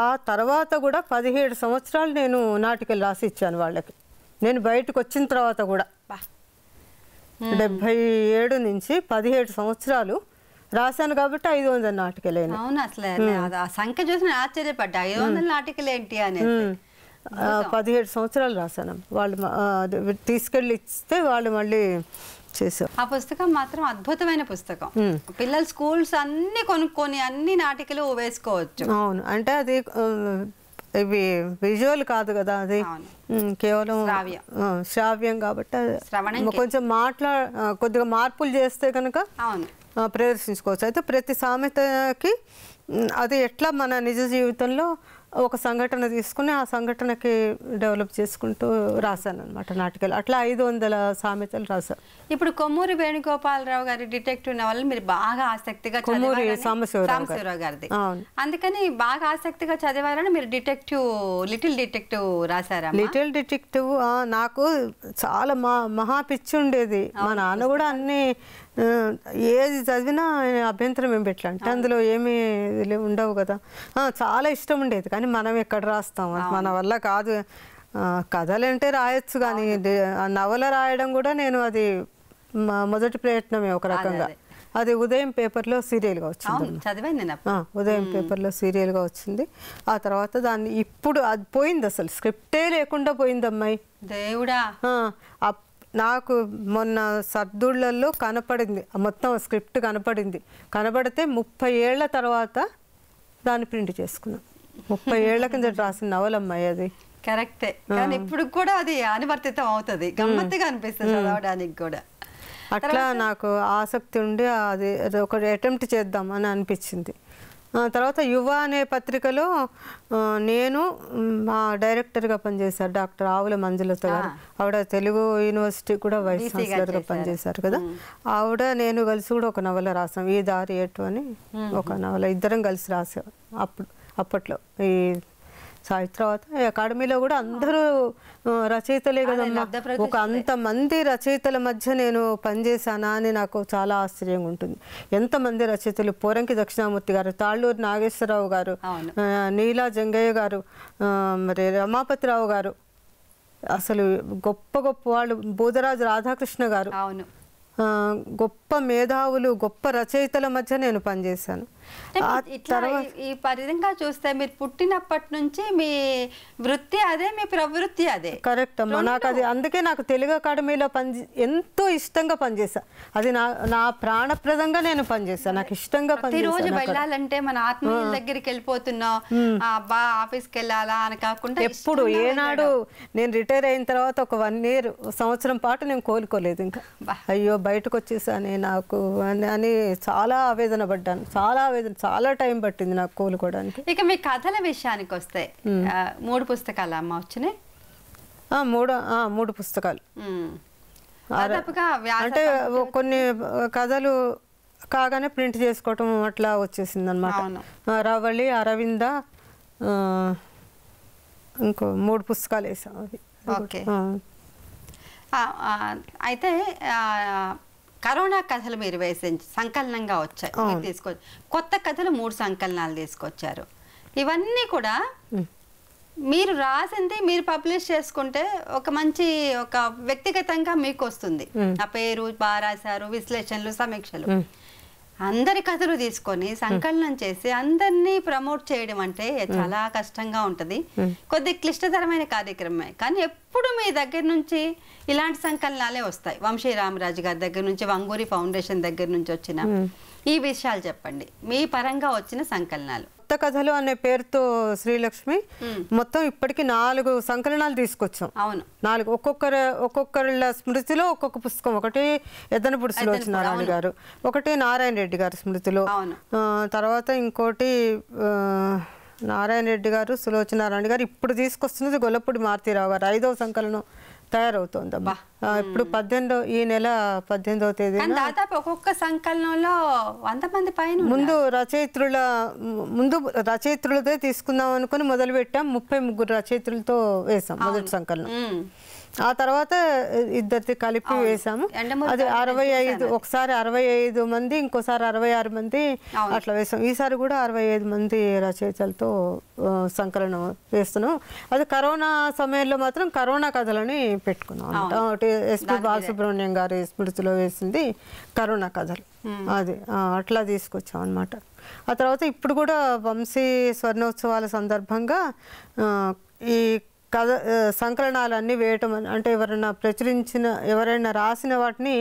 ఆ తర్వాత కూడా పదిహేడు సంవత్సరాలు నేను నాటికలు రాసి ఇచ్చాను వాళ్ళకి నేను బయటకు వచ్చిన తర్వాత కూడా డెబ్భై ఏడు నుంచి పదిహేడు సంవత్సరాలు రాశాను కాబట్టి ఐదు వందల నాటికలేను అవును అసలు ఆ సంఖ్య చూసి ఆశ్చర్యపడ్డా ఐదు వందల నాటికలు ఏంటి అని పదిహేడు సంవత్సరాలు రాశాను వాళ్ళు తీసుకెళ్ళి ఇస్తే వాళ్ళు మళ్ళీ చేశారు ఆ పుస్తకం మాత్రం అద్భుతమైన పుస్తకం పిల్లలు స్కూల్స్ అన్ని కొనుక్కొని అన్ని నాటికలు వేసుకోవచ్చు అవును అంటే అది ఇవి విజువల్ కాదు కదా అది కేవలం శ్రావ్యం కాబట్టి కొంచెం మాట్లా కొద్దిగా మార్పులు చేస్తే కనుక ప్రదర్శించుకోవచ్చు అయితే ప్రతి సామెతకి అది ఎట్లా మన నిజ జీవితంలో ఒక సంఘటన తీసుకుని ఆ సంఘటనకి డెవలప్ చేసుకుంటూ రాశాను అనమాట నాటకాలు అట్లా ఐదు వందల సామెతలు రాశాను ఇప్పుడు కొమ్మూరి వేణుగోపాలరావు గారి డిటెక్టివ్ నవల్ మీరు బాగా ఆసక్తిగా కొమ్మూరి సాంబశివరావు గారిది అందుకని బాగా ఆసక్తిగా చదివారని మీరు డిటెక్టివ్ లిటిల్ డిటెక్టివ్ రాశారా లిటిల్ డిటెక్టివ్ నాకు చాలా మహా పిచ్చి ఉండేది మా నాన్న కూడా అన్ని ఏది చదివినా ఆయన అభ్యంతరం ఏం పెట్టాలంటే అందులో ఏమీ ఉండవు కదా చాలా ఇష్టం ఉండేది కానీ మనం ఎక్కడ రాస్తాం మన వల్ల కాదు కథలంటే రాయొచ్చు కానీ నవల రాయడం కూడా నేను అది మొదటి ప్రయత్నమే ఒక రకంగా అది ఉదయం పేపర్లో సీరియల్గా వచ్చింది ఉదయం పేపర్లో సీరియల్గా వచ్చింది ఆ తర్వాత దాన్ని ఇప్పుడు అది పోయింది అసలు స్క్రిప్టే లేకుండా పోయింది అమ్మాయి దేవుడా నాకు మొన్న సర్దుళ్లలో కనపడింది మొత్తం స్క్రిప్ట్ కనపడింది కనపడితే ముప్పై ఏళ్ల తర్వాత దాన్ని ప్రింట్ చేసుకున్నాం ముప్పై ఏళ్ల కింద రాసిన నవలమ్మాయి అది కరెక్టే కానీ ఇప్పుడు కూడా అది అనువర్తితం అవుతుంది గమ్మత్తిగా అనిపిస్తుంది చదవడానికి కూడా అట్లా నాకు ఆసక్తి ఉండి అది ఒక అటెంప్ట్ చేద్దాం అని అనిపించింది తర్వాత యువ అనే పత్రికలో నేను మా డైరెక్టర్గా పనిచేశారు డాక్టర్ ఆవుల మంజులతో గారు ఆవిడ తెలుగు యూనివర్సిటీ కూడా వైస్ ఛాన్సలర్గా పనిచేశారు కదా ఆవిడ నేను కలిసి కూడా ఒక నవల రాసాం ఈ దారి ఏటు అని ఒక నవల ఇద్దరం కలిసి రాసాం అప్పుడు అప్పట్లో ఈ సాయి తర్వాత అకాడమీలో కూడా అందరూ రచయితలే కదా ఒక అంతమంది రచయితల మధ్య నేను పనిచేశానా అని నాకు చాలా ఆశ్చర్యంగా ఉంటుంది ఎంతమంది రచయితలు పోరంకి దక్షిణామూర్తి గారు తాళ్ళూరు నాగేశ్వరరావు గారు నీలా జంగయ్య గారు మరి రమాపతిరావు గారు అసలు గొప్ప గొప్ప వాళ్ళు బోధరాజు రాధాకృష్ణ గారు గొప్ప గొప్ప మేధావులు గొప్ప రచయితల మధ్య నేను పనిచేశాను ఈ పరిధంగా చూస్తే మీరు పుట్టినప్పటి నుంచి మీ వృత్తి అదే మీ ప్రవృత్తి అదే కరెక్ట్ అమ్మా నాకు అది అందుకే నాకు తెలుగు అకాడమీలో పని ఎంతో ఇష్టంగా పనిచేసా అది నా నా ప్రాణప్రదంగా నేను పనిచేసా నాకు ఇష్టంగా ప్రతిరోజు వెళ్ళాలంటే మన ఆత్మ దగ్గరికి వెళ్ళిపోతున్నావు అబ్బా ఆఫీస్కి వెళ్ళాలా అని కాకుండా ఎప్పుడు ఏనాడు నేను రిటైర్ అయిన తర్వాత ఒక వన్ ఇయర్ సంవత్సరం పాటు నేను కోలుకోలేదు ఇంకా అయ్యో బయటకు వచ్చేసాను నాకు అని అని చాలా ఆవేదన పడ్డాను చాలా ఆవేదన చాలా టైం పట్టింది నాకు కోలుకోవడానికి ఇక మీ కథల విషయానికి వస్తే మూడు పుస్తకాలు అమ్మ వచ్చినాయి మూడు మూడు పుస్తకాలు అంటే కొన్ని కథలు కాగానే ప్రింట్ చేసుకోవటం అట్లా వచ్చేసింది అనమాట రవళి అరవింద ఇంకో మూడు పుస్తకాలు వేసాం అవి ఓకే అయితే కరోనా కథలు మీరు వేసే సంకలనంగా వచ్చాయి తీసుకొ కొత్త కథలు మూడు సంకలనాలు తీసుకొచ్చారు ఇవన్నీ కూడా మీరు రాసింది మీరు పబ్లిష్ చేసుకుంటే ఒక మంచి ఒక వ్యక్తిగతంగా మీకు వస్తుంది ఆ పేరు బాగా రాశారు విశ్లేషణలు సమీక్షలు అందరి కథలు తీసుకొని సంకలనం చేసి అందరినీ ప్రమోట్ చేయడం అంటే చాలా కష్టంగా ఉంటుంది కొద్ది క్లిష్టతరమైన కార్యక్రమమే కానీ ఎప్పుడు మీ దగ్గర నుంచి ఇలాంటి సంకలనాలే వస్తాయి వంశీ రామరాజు గారి దగ్గర నుంచి వంగూరి ఫౌండేషన్ దగ్గర నుంచి వచ్చిన ఈ విషయాలు చెప్పండి మీ పరంగా వచ్చిన సంకలనాలు కొత్త కథలు అనే పేరుతో శ్రీలక్ష్మి మొత్తం ఇప్పటికి నాలుగు సంకలనాలు తీసుకొచ్చాం అవును నాలుగు ఒక్కొక్కరు ఒక్కొక్కళ్ళ స్మృతిలో ఒక్కొక్క పుస్తకం ఒకటి వచ్చిన సులోచనారాయణ గారు ఒకటి నారాయణ రెడ్డి గారు స్మృతిలో తర్వాత ఇంకోటి నారాయణ రెడ్డి గారు సులోచనారాయణ గారు ఇప్పుడు తీసుకొస్తున్నది గొల్లపూడి మారుతీరావు గారు ఐదవ సంకలనం తయారవుతోందమ్మా ఇప్పుడు పద్దెనిమిదో ఈ నెల పద్దెనిమిదవ తేదీ దాదాపు ఒక్కొక్క సంకలనంలో వంద మంది పైన ముందు రచయిత్రుల ముందు రచయిత్రులదే తీసుకుందాం అనుకుని మొదలు పెట్టాం ముప్పై ముగ్గురు రచయిత్రులతో వేసాం మొదటి సంకలనం ఆ తర్వాత ఇద్దరికి కలిపి వేసాము అది అరవై ఐదు ఒకసారి అరవై ఐదు మంది ఇంకోసారి అరవై ఆరు మంది అట్లా వేసాం ఈసారి కూడా అరవై ఐదు మంది రచయితలతో సంకలనం వేస్తున్నాం అది కరోనా సమయంలో మాత్రం కరోనా కథలని పెట్టుకున్నాం అనమాట ఎస్పి బాలసుబ్రహ్మణ్యం గారి స్మృతిలో వేసింది కరోనా కథలు అది అట్లా తీసుకొచ్చాం అనమాట ఆ తర్వాత ఇప్పుడు కూడా వంశీ స్వర్ణోత్సవాల సందర్భంగా ఈ కథ సంకలనాలన్నీ వేయటం అంటే ఎవరైనా ప్రచురించిన ఎవరైనా రాసిన వాటిని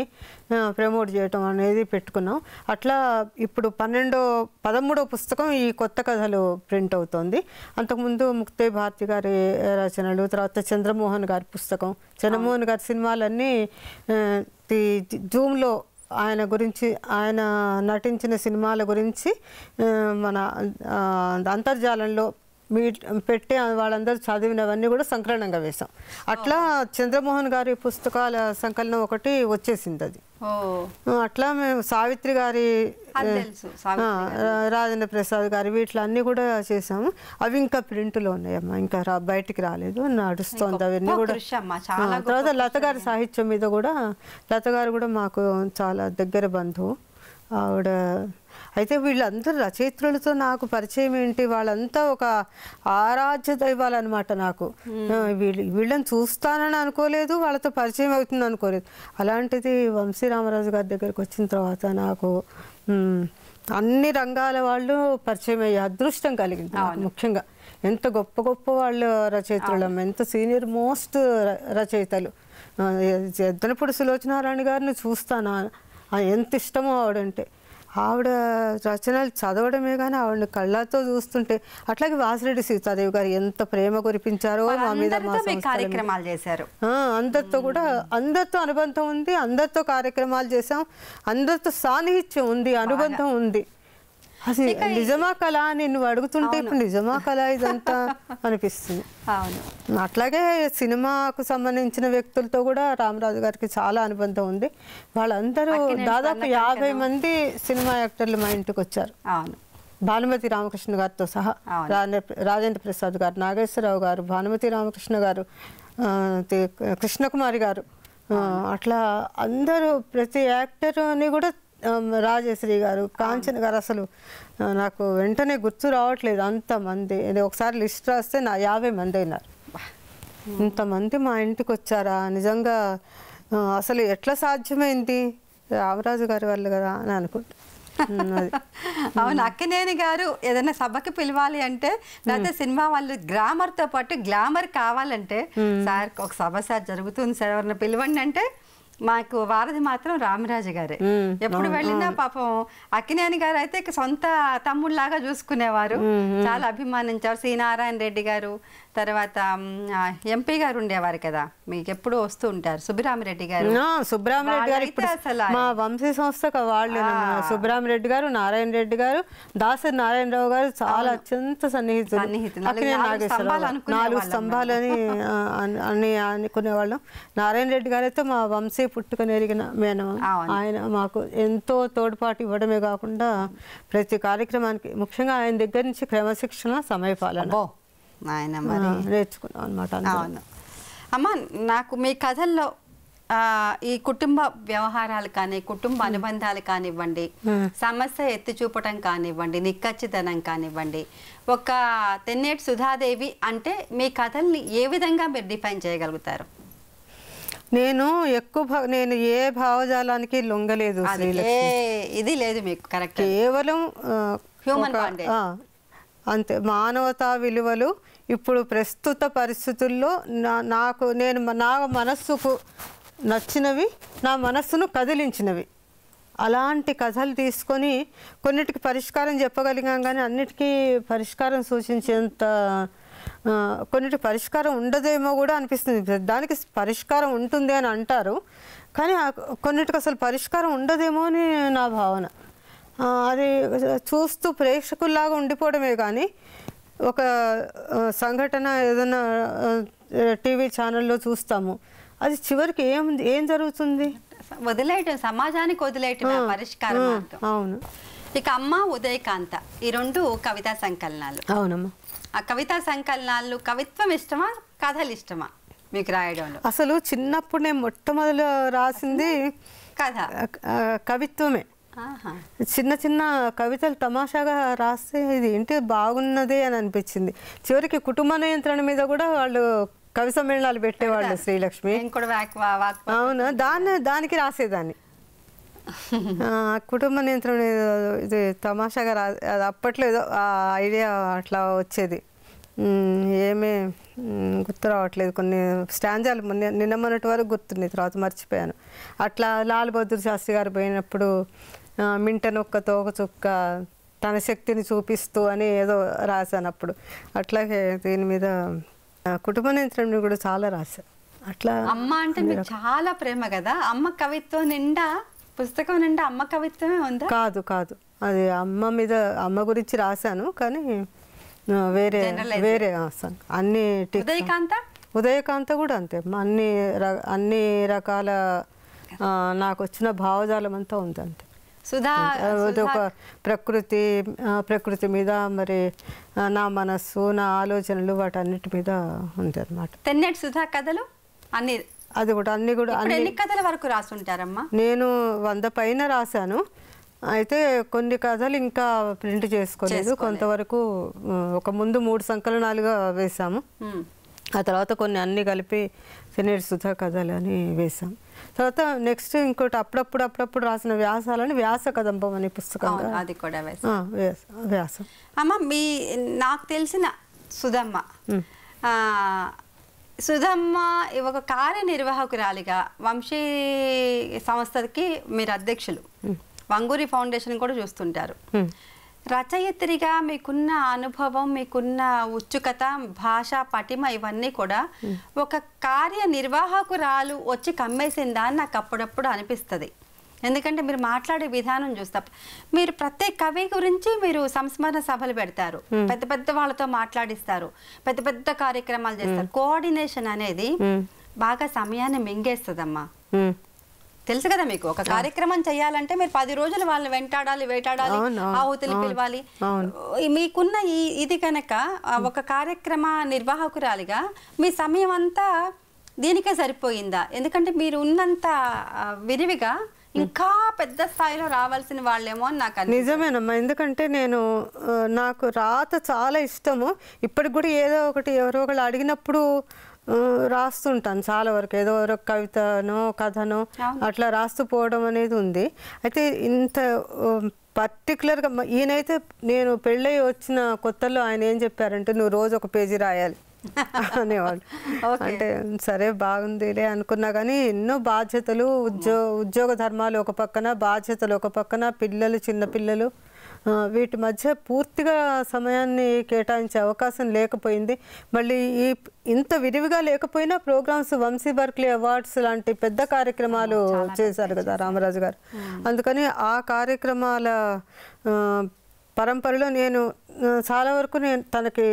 ప్రమోట్ చేయటం అనేది పెట్టుకున్నాం అట్లా ఇప్పుడు పన్నెండో పదమూడో పుస్తకం ఈ కొత్త కథలు ప్రింట్ అవుతోంది అంతకుముందు ముక్తే భారతి గారి రచనలు తర్వాత చంద్రమోహన్ గారి పుస్తకం చంద్రమోహన్ గారి సినిమాలన్నీ జూమ్లో ఆయన గురించి ఆయన నటించిన సినిమాల గురించి మన అంతర్జాలంలో మీ పెట్టే వాళ్ళందరూ చదివినవన్నీ కూడా సంకలనంగా వేశాం అట్లా చంద్రమోహన్ గారి పుస్తకాల సంకలనం ఒకటి వచ్చేసింది అది అట్లా మేము సావిత్రి గారి రాజేంద్ర ప్రసాద్ గారి వీటిలో అన్ని కూడా చేసాము అవి ఇంకా ప్రింట్లో ఉన్నాయమ్మా ఇంకా బయటికి రాలేదు నడుస్తుంది అవన్నీ కూడా తర్వాత లత గారి సాహిత్యం మీద కూడా లత గారు కూడా మాకు చాలా దగ్గర బంధువు ఆవిడ అయితే వీళ్ళందరూ రచయిత్రులతో నాకు పరిచయం ఏంటి వాళ్ళంతా ఒక ఆరాధ్య దైవాలన్నమాట నాకు వీళ్ళు వీళ్ళని చూస్తానని అనుకోలేదు వాళ్ళతో పరిచయం అవుతుంది అనుకోలేదు అలాంటిది వంశీ రామరాజు గారి దగ్గరికి వచ్చిన తర్వాత నాకు అన్ని రంగాల వాళ్ళు పరిచయం అయ్యే అదృష్టం కలిగింది ముఖ్యంగా ఎంత గొప్ప గొప్ప వాళ్ళు రచయితలం ఎంత సీనియర్ మోస్ట్ రచయితలు ఎద్దనపూడి సులోచనారాయణ గారిని చూస్తాను ఎంత ఇష్టమో ఆవిడంటే ఆవిడ రచనలు చదవడమే కానీ ఆవిడని కళ్ళతో చూస్తుంటే అట్లాగే వాసిరెడ్డి సీతాదేవి గారు ఎంత ప్రేమ కురిపించారో మా మీద కార్యక్రమాలు చేశారు అందరితో కూడా అందరితో అనుబంధం ఉంది అందరితో కార్యక్రమాలు చేసాం అందరితో సాన్నిహిత్యం ఉంది అనుబంధం ఉంది నిజమా కళ నిన్ను అడుగుతుంటే ఇప్పుడు నిజమా కళ ఇదంతా అనిపిస్తుంది అవును అట్లాగే సినిమాకు సంబంధించిన వ్యక్తులతో కూడా రామరాజు గారికి చాలా అనుబంధం ఉంది వాళ్ళందరూ దాదాపు యాభై మంది సినిమా యాక్టర్లు మా ఇంటికి వచ్చారు భానుమతి రామకృష్ణ గారితో సహా రాజేంద్ర ప్రసాద్ గారు నాగేశ్వరరావు గారు భానుమతి రామకృష్ణ గారు కృష్ణకుమారి గారు అట్లా అందరూ ప్రతి యాక్టర్ అని కూడా రాజేశ్వరి గారు కాంచన్ గారు అసలు నాకు వెంటనే గుర్తు రావట్లేదు అంతమంది ఒకసారి లిస్ట్ రాస్తే నా యాభై మంది అయినారు ఇంతమంది మా ఇంటికి వచ్చారా నిజంగా అసలు ఎట్లా సాధ్యమైంది రామరాజు గారి వాళ్ళు కదా అని అనుకుంటా (laughs) అవును అక్కినేని గారు ఏదైనా సభకి పిలవాలి అంటే లేకపోతే సినిమా వాళ్ళు గ్రామర్తో పాటు గ్లామర్ కావాలంటే సార్ ఒక సభ సార్ జరుగుతుంది సార్ ఎవరిని పిలవండి అంటే మాకు వారధి మాత్రం రామరాజు గారే ఎప్పుడు వెళ్ళినా పాపం అక్కినేని గారు అయితే సొంత లాగా చూసుకునేవారు చాలా అభిమానించారు శ్రీ నారాయణ రెడ్డి గారు తర్వాత ఎంపీ గారు ఉండేవారు కదా మీకు ఎప్పుడు వస్తూ ఉంటారు సుబ్బరామిరెడ్డి గారు సుబ్బరామిరెడ్డి గారు అసలు మా వంశీ సంస్థ వాళ్ళు రెడ్డి గారు నారాయణ రెడ్డి గారు దాసరి నారాయణరావు గారు చాలా అత్యంత సన్నిహితులు నాలుగు స్తంభాలని అని అనుకునేవాళ్ళం నారాయణ రెడ్డి గారు అయితే మా వంశీ నుంచి పుట్టుకనెరిగిన మేనం ఆయన మాకు ఎంతో తోడ్పాటు ఇవ్వడమే కాకుండా ప్రతి కార్యక్రమానికి ముఖ్యంగా ఆయన దగ్గర నుంచి క్రమశిక్షణ సమయపాలన ఆయన నేర్చుకున్నాం అనమాట అమ్మ నాకు మీ కథల్లో ఈ కుటుంబ వ్యవహారాలు కానీ కుటుంబ అనుబంధాలు కానివ్వండి సమస్య ఎత్తి చూపటం కానివ్వండి నిక్కచ్చితనం కానివ్వండి ఒక తెన్నేటి సుధాదేవి అంటే మీ కథల్ని ఏ విధంగా మీరు డిఫైన్ చేయగలుగుతారు నేను ఎక్కువ నేను ఏ భావజాలానికి లొంగలేదు ఇది లేదు మీకు కరెక్ట్ కేవలం హ్యూమన్ అంతే మానవతా విలువలు ఇప్పుడు ప్రస్తుత పరిస్థితుల్లో నాకు నేను నా మనస్సుకు నచ్చినవి నా మనస్సును కదిలించినవి అలాంటి కథలు తీసుకొని కొన్నిటికి పరిష్కారం చెప్పగలిగాం కానీ అన్నిటికీ పరిష్కారం సూచించేంత కొన్నిటి పరిష్కారం ఉండదేమో కూడా అనిపిస్తుంది దానికి పరిష్కారం ఉంటుంది అని అంటారు కానీ కొన్నిటికి అసలు పరిష్కారం ఉండదేమో అని నా భావన అది చూస్తూ ప్రేక్షకుల్లాగా ఉండిపోవడమే కానీ ఒక సంఘటన ఏదైనా టీవీ ఛానల్లో చూస్తాము అది చివరికి ఏం ఏం జరుగుతుంది వదిలేయటం సమాజానికి వదిలేయటం పరిష్కారం అవును ఇక అమ్మ ఉదయకాంత ఈ రెండు కవితా సంకలనాలు అవునమ్మా ఆ కవితా సంకలనాలు కవిత్వం ఇష్టమా కథలు ఇష్టమా మీకు రాయడంలో అసలు చిన్నప్పుడు నేను మొట్టమొదలు రాసింది కథ కవిత్వమే చిన్న చిన్న కవితలు తమాషాగా రాస్తే ఇది ఏంటి బాగున్నదే అని అనిపించింది చివరికి కుటుంబ నియంత్రణ మీద కూడా వాళ్ళు కవి సమ్మేళనాలు పెట్టేవాళ్ళు శ్రీలక్ష్మి అవును దాన్ని దానికి రాసేదాన్ని కుటుంబ నియంత్రణ ఇది తమాషాగా రా అది అప్పట్లో ఏదో ఆ ఐడియా అట్లా వచ్చేది ఏమీ గుర్తు రావట్లేదు కొన్ని స్టాంజాలు నిన్న మొన్నటి వరకు గుర్తుంది తర్వాత మర్చిపోయాను అట్లా లాల్ బహదూర్ శాస్త్రి గారు పోయినప్పుడు మింట నొక్క తోక చుక్క తన శక్తిని చూపిస్తూ అని ఏదో రాశాను అప్పుడు అట్లాగే దీని మీద కుటుంబ నియంత్రణ కూడా చాలా రాశాను అట్లా అమ్మ అంటే చాలా ప్రేమ కదా అమ్మ కవిత్వం నిండా పుస్తకం అంటే అమ్మ కవిత్వమే ఉందా కాదు కాదు అది అమ్మ మీద అమ్మ గురించి రాశాను కానీ వేరే వేరే అన్ని ఉదయకాంత ఉదయకాంత కూడా అంతే అన్ని అన్ని రకాల నాకు వచ్చిన భావజాలం అంతా ఉంది అంతే సుధా ఒక ప్రకృతి ప్రకృతి మీద మరి నా మనస్సు నా ఆలోచనలు వాటన్నిటి మీద ఉంది అనమాట తెన్నటి సుధా కథలు అన్ని అది కూడా అన్ని కూడా అన్ని కథల వరకు రాసుంటారమ్మా నేను వంద పైన రాశాను అయితే కొన్ని కథలు ఇంకా ప్రింట్ చేసుకోలేదు కొంతవరకు ఒక ముందు మూడు సంకలనాలుగా వేశాము ఆ తర్వాత కొన్ని అన్ని కలిపి సినేట్ సుధా కథలు అని వేశాం తర్వాత నెక్స్ట్ ఇంకోటి అప్పుడప్పుడు అప్పుడప్పుడు రాసిన వ్యాసాలని వ్యాస కదంబం అనే పుస్తకం అది కూడా వ్యాసం అమ్మ మీ నాకు తెలిసిన సుధమ్మ సుధమ్మ ఒక కార్యనిర్వాహకురాలిగా వంశీ సంస్థకి మీరు అధ్యక్షులు వంగూరి ఫౌండేషన్ కూడా చూస్తుంటారు రచయిత్రిగా మీకున్న అనుభవం మీకున్న ఉత్సుకత భాషా పటిమ ఇవన్నీ కూడా ఒక కార్యనిర్వాహకురాలు వచ్చి కమ్మేసిందా అని నాకు అప్పుడప్పుడు అనిపిస్తుంది ఎందుకంటే మీరు మాట్లాడే విధానం చూస్తా మీరు ప్రత్యేక కవి గురించి మీరు సంస్మరణ సభలు పెడతారు పెద్ద పెద్ద వాళ్ళతో మాట్లాడిస్తారు పెద్ద పెద్ద కార్యక్రమాలు చేస్తారు కోఆర్డినేషన్ అనేది బాగా సమయాన్ని మింగేస్తుందమ్మా తెలుసు కదా మీకు ఒక కార్యక్రమం చేయాలంటే మీరు పది రోజులు వాళ్ళని వెంటాడాలి వేటాడాలి ఆహుతులు పిలవాలి మీకున్న ఈ ఇది కనుక ఒక కార్యక్రమ నిర్వాహకురాలిగా మీ సమయం అంతా దీనికే సరిపోయిందా ఎందుకంటే మీరు ఉన్నంత విరివిగా ఇంకా పెద్ద స్థాయిలో రావాల్సిన వాళ్ళేమో అని నాకు నిజమేనమ్మా ఎందుకంటే నేను నాకు రాత చాలా ఇష్టము ఇప్పటికి కూడా ఏదో ఒకటి ఎవరో ఒకళ్ళు అడిగినప్పుడు రాస్తుంటాను చాలా వరకు ఏదో ఒక కవితనో కథనో అట్లా రాస్తూ పోవడం అనేది ఉంది అయితే ఇంత పర్టికులర్గా ఈయనైతే నేను పెళ్ళై వచ్చిన కొత్తలో ఆయన ఏం చెప్పారంటే నువ్వు రోజు ఒక పేజీ రాయాలి అనేవాళ్ళు అంటే సరే బాగుందిలే అనుకున్నా కానీ ఎన్నో బాధ్యతలు ఉద్యో ఉద్యోగ ధర్మాలు ఒక పక్కన బాధ్యతలు ఒక పక్కన పిల్లలు చిన్నపిల్లలు వీటి మధ్య పూర్తిగా సమయాన్ని కేటాయించే అవకాశం లేకపోయింది మళ్ళీ ఈ ఇంత విరివిగా లేకపోయినా ప్రోగ్రామ్స్ వంశీ బర్క్లీ అవార్డ్స్ లాంటి పెద్ద కార్యక్రమాలు చేశారు కదా రామరాజు గారు అందుకని ఆ కార్యక్రమాల పరంపరలో నేను చాలా వరకు నేను తనకి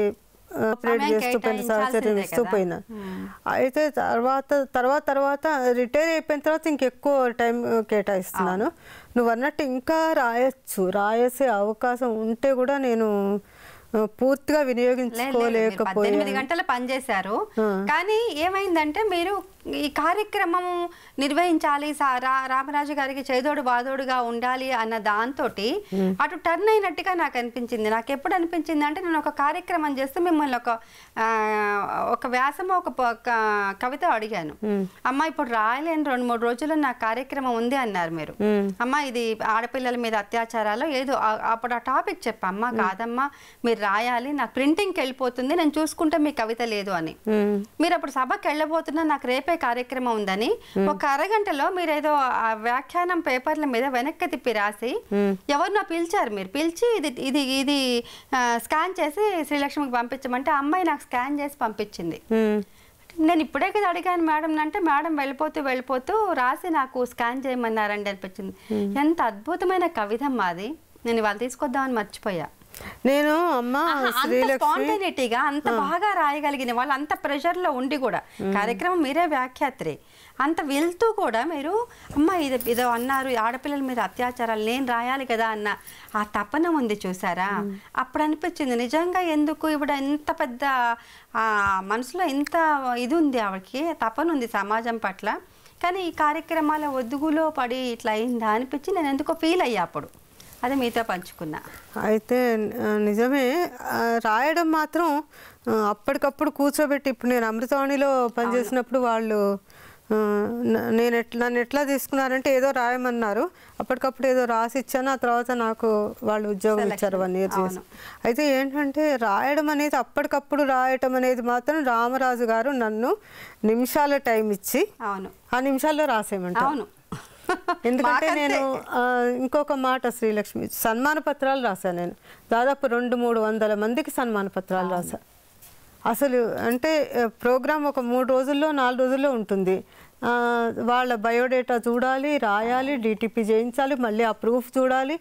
ఆపరేట్ చేస్తూ పోయిన సహచర్యం ఇస్తూ పోయినా అయితే తర్వాత తర్వాత తర్వాత రిటైర్ అయిపోయిన తర్వాత ఇంకెక్కువ టైం కేటాయిస్తున్నాను నువ్వు అన్నట్టు ఇంకా రాయొచ్చు రాయసే అవకాశం ఉంటే కూడా నేను పూర్తిగా వినియోగించుకోలేకపోయింది గంటలు పనిచేశారు కానీ ఏమైందంటే మీరు ఈ కార్యక్రమం నిర్వహించాలి రామరాజు గారికి చేదోడు బాదోడుగా ఉండాలి అన్న దాంతో అటు టర్న్ అయినట్టుగా నాకు అనిపించింది నాకు ఎప్పుడు అనిపించింది అంటే నేను ఒక కార్యక్రమం చేస్తూ మిమ్మల్ని ఒక ఒక వ్యాసము ఒక కవిత అడిగాను అమ్మ ఇప్పుడు రాయలేని రెండు మూడు రోజుల్లో నా కార్యక్రమం ఉంది అన్నారు మీరు అమ్మ ఇది ఆడపిల్లల మీద అత్యాచారాలు ఏదో అప్పుడు ఆ టాపిక్ చెప్పమ్మా కాదమ్మా మీరు రాయాలి నాకు ప్రింటింగ్కి వెళ్ళిపోతుంది నేను చూసుకుంటే మీ కవిత లేదు అని మీరు అప్పుడు సభకి వెళ్ళబోతున్నా నాకు రేపే చెప్పే కార్యక్రమం ఉందని ఒక అరగంటలో ఏదో ఆ వ్యాఖ్యానం పేపర్ల మీద వెనక్కి తిప్పి రాసి ఎవరినో పిలిచారు మీరు పిలిచి ఇది ఇది ఇది స్కాన్ చేసి శ్రీలక్ష్మికి పంపించమంటే అమ్మాయి నాకు స్కాన్ చేసి పంపించింది నేను ఇప్పుడే కదా అడిగాను మేడం అంటే మేడం వెళ్ళిపోతూ వెళ్ళిపోతూ రాసి నాకు స్కాన్ చేయమన్నారండి అనిపించింది ఎంత అద్భుతమైన కవితం మాది నేను ఇవాళ తీసుకొద్దామని మర్చిపోయా నేను అమ్మా స్పాంటేనిటీగా అంత బాగా రాయగలిగిన వాళ్ళు అంత ప్రెషర్లో ఉండి కూడా కార్యక్రమం మీరే వ్యాఖ్యాత్రి అంత వెళ్తూ కూడా మీరు అమ్మ ఇది ఇదో అన్నారు ఆడపిల్లల మీద అత్యాచారాలు నేను రాయాలి కదా అన్న ఆ తపన ఉంది చూసారా అప్పుడు అనిపించింది నిజంగా ఎందుకు ఇప్పుడు ఇంత పెద్ద మనసులో ఇంత ఇది ఉంది ఆవిడకి తపన ఉంది సమాజం పట్ల కానీ ఈ కార్యక్రమాల ఒదుగులో పడి ఇట్లా అయిందా అనిపించి నేను ఎందుకో ఫీల్ అయ్యా అప్పుడు అది మీతో పంచుకున్నా అయితే నిజమే రాయడం మాత్రం అప్పటికప్పుడు కూర్చోబెట్టి ఇప్పుడు నేను అమృతవాణిలో పనిచేసినప్పుడు వాళ్ళు నేను ఎట్లా నన్ను ఎట్లా తీసుకున్నారంటే ఏదో రాయమన్నారు అప్పటికప్పుడు ఏదో రాసి ఇచ్చాను ఆ తర్వాత నాకు వాళ్ళు ఉద్యోగం ఇచ్చారు వన్ ఇయర్ చేసి అయితే ఏంటంటే రాయడం అనేది అప్పటికప్పుడు రాయటం అనేది మాత్రం రామరాజు గారు నన్ను నిమిషాల టైం ఇచ్చి అవును ఆ నిమిషాల్లో రాసేయమంటారు అవును ఎందుకంటే నేను ఇంకొక మాట శ్రీలక్ష్మి సన్మాన పత్రాలు రాశాను నేను దాదాపు రెండు మూడు వందల మందికి సన్మాన పత్రాలు రాశాను అసలు అంటే ప్రోగ్రామ్ ఒక మూడు రోజుల్లో నాలుగు రోజుల్లో ఉంటుంది వాళ్ళ బయోడేటా చూడాలి రాయాలి డీటీపీ చేయించాలి మళ్ళీ ఆ ప్రూఫ్ చూడాలి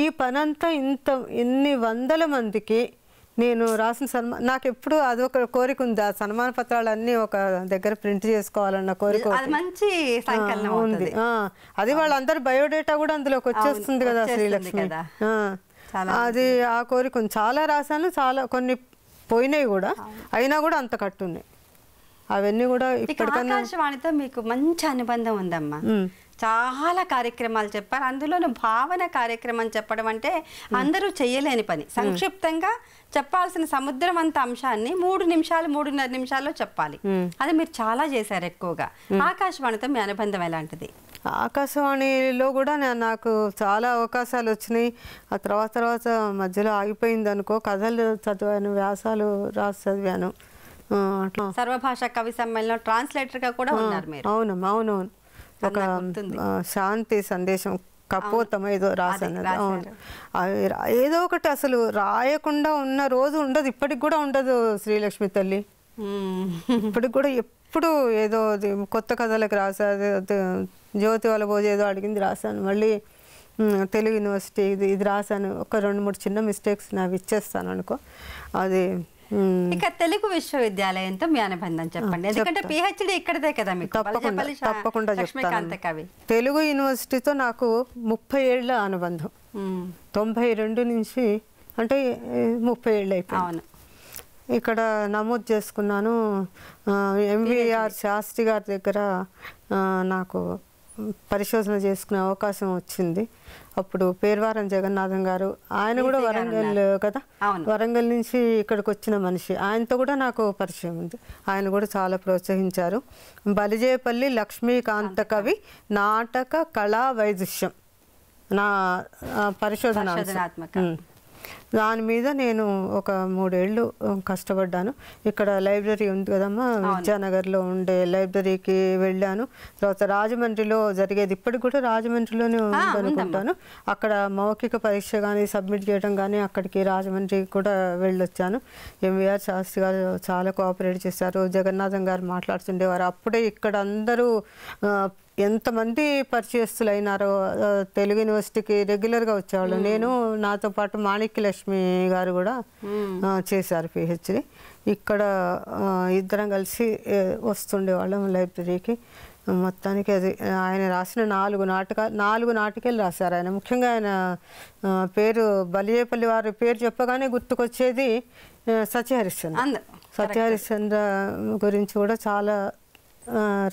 ఈ పనంతా ఇంత ఇన్ని వందల మందికి నేను రాసిన సన్మా నాకు ఎప్పుడు అది ఒక కోరిక ఉంది ఆ సన్మాన పత్రాలన్నీ ఒక దగ్గర ప్రింట్ చేసుకోవాలన్న కోరిక మంచి ఉంది అది వాళ్ళందరూ బయోడేటా కూడా అందులోకి వచ్చేస్తుంది కదా శ్రీలక్ష్మి అది ఆ కోరిక ఉంది చాలా రాశాను చాలా కొన్ని పోయినాయి కూడా అయినా కూడా అంత కట్టున్నాయి అవన్నీ కూడా ఇప్పటికన్నా మీకు మంచి అనుబంధం ఉందమ్మా చాలా కార్యక్రమాలు చెప్పారు అందులోనూ భావన కార్యక్రమం చెప్పడం అంటే అందరూ చేయలేని పని సంక్షిప్తంగా చెప్పాల్సిన సముద్రం అంత అంశాన్ని మూడు నిమిషాలు మూడున్నర నిమిషాల్లో చెప్పాలి అది మీరు చాలా చేశారు ఎక్కువగా ఆకాశవాణితో మీ అనుబంధం ఎలాంటిది ఆకాశవాణిలో కూడా నాకు చాలా అవకాశాలు వచ్చినాయి ఆ తర్వాత తర్వాత మధ్యలో ఆగిపోయింది అనుకో కథలు చదివాను వ్యాసాలు రాసి చదివాను సర్వభాష కవి సమ్మేళనం ట్రాన్స్లేటర్గా కూడా ఉన్నారు మీరు అవును అవునవును ఒక శాంతి సందేశం కపోతం ఏదో రాశాను ఏదో ఒకటి అసలు రాయకుండా ఉన్న రోజు ఉండదు ఇప్పటికి కూడా ఉండదు శ్రీలక్ష్మి తల్లి ఇప్పటికి కూడా ఎప్పుడు ఏదో కొత్త కథలకు రాశారు జ్యోతి వాళ్ళ భోజ ఏదో అడిగింది రాశాను మళ్ళీ తెలుగు యూనివర్సిటీ ఇది ఇది రాశాను ఒక రెండు మూడు చిన్న మిస్టేక్స్ నావి ఇచ్చేస్తాను అనుకో అది ఇక తెలుగు విశ్వవిద్యాలయంతో మీ అనుబంధం చెప్పండి ఎందుకంటే పిహెచ్డి ఇక్కడదే కదా మీకు తప్పకుండా కవి తెలుగు యూనివర్సిటీతో నాకు ముప్పై ఏళ్ళ అనుబంధం తొంభై రెండు నుంచి అంటే ముప్పై ఏళ్ళు అయిపోయింది ఇక్కడ నమోదు చేసుకున్నాను ఎంవీఆర్ శాస్త్రి గారి దగ్గర నాకు పరిశోధన చేసుకునే అవకాశం వచ్చింది అప్పుడు పేర్వారం జగన్నాథం గారు ఆయన కూడా వరంగల్ కదా వరంగల్ నుంచి ఇక్కడికి వచ్చిన మనిషి ఆయనతో కూడా నాకు పరిచయం ఉంది ఆయన కూడా చాలా ప్రోత్సహించారు బలిజేపల్లి లక్ష్మీకాంత కవి నాటక కళా వైదుష్యం నా పరిశోధన దాని మీద నేను ఒక మూడేళ్ళు కష్టపడ్డాను ఇక్కడ లైబ్రరీ ఉంది కదమ్మా విద్యానగర్లో ఉండే లైబ్రరీకి వెళ్ళాను తర్వాత రాజమండ్రిలో జరిగేది ఇప్పటికి కూడా రాజమండ్రిలోనే ఉందనుకుంటాను అక్కడ మౌఖిక పరీక్ష కానీ సబ్మిట్ చేయడం కానీ అక్కడికి రాజమండ్రి కూడా వెళ్ళొచ్చాను ఎంవీఆర్ శాస్త్రి గారు చాలా కోఆపరేట్ చేశారు జగన్నాథం గారు మాట్లాడుతుండేవారు అప్పుడే ఇక్కడ అందరూ ఎంతమంది పరిచయస్తులు అయినారో తెలుగు యూనివర్సిటీకి రెగ్యులర్గా వచ్చేవాళ్ళు నేను నాతో పాటు మాణిక్య లక్ష్మి గారు కూడా చేశారు పిహెచ్డి ఇక్కడ ఇద్దరం కలిసి వస్తుండేవాళ్ళం లైబ్రరీకి మొత్తానికి అది ఆయన రాసిన నాలుగు నాటకాలు నాలుగు నాటికలు రాశారు ఆయన ముఖ్యంగా ఆయన పేరు బలియేపల్లి వారి పేరు చెప్పగానే గుర్తుకొచ్చేది సత్యహరిశ్చంద్ర సత్యహరిశ్చంద్ర గురించి కూడా చాలా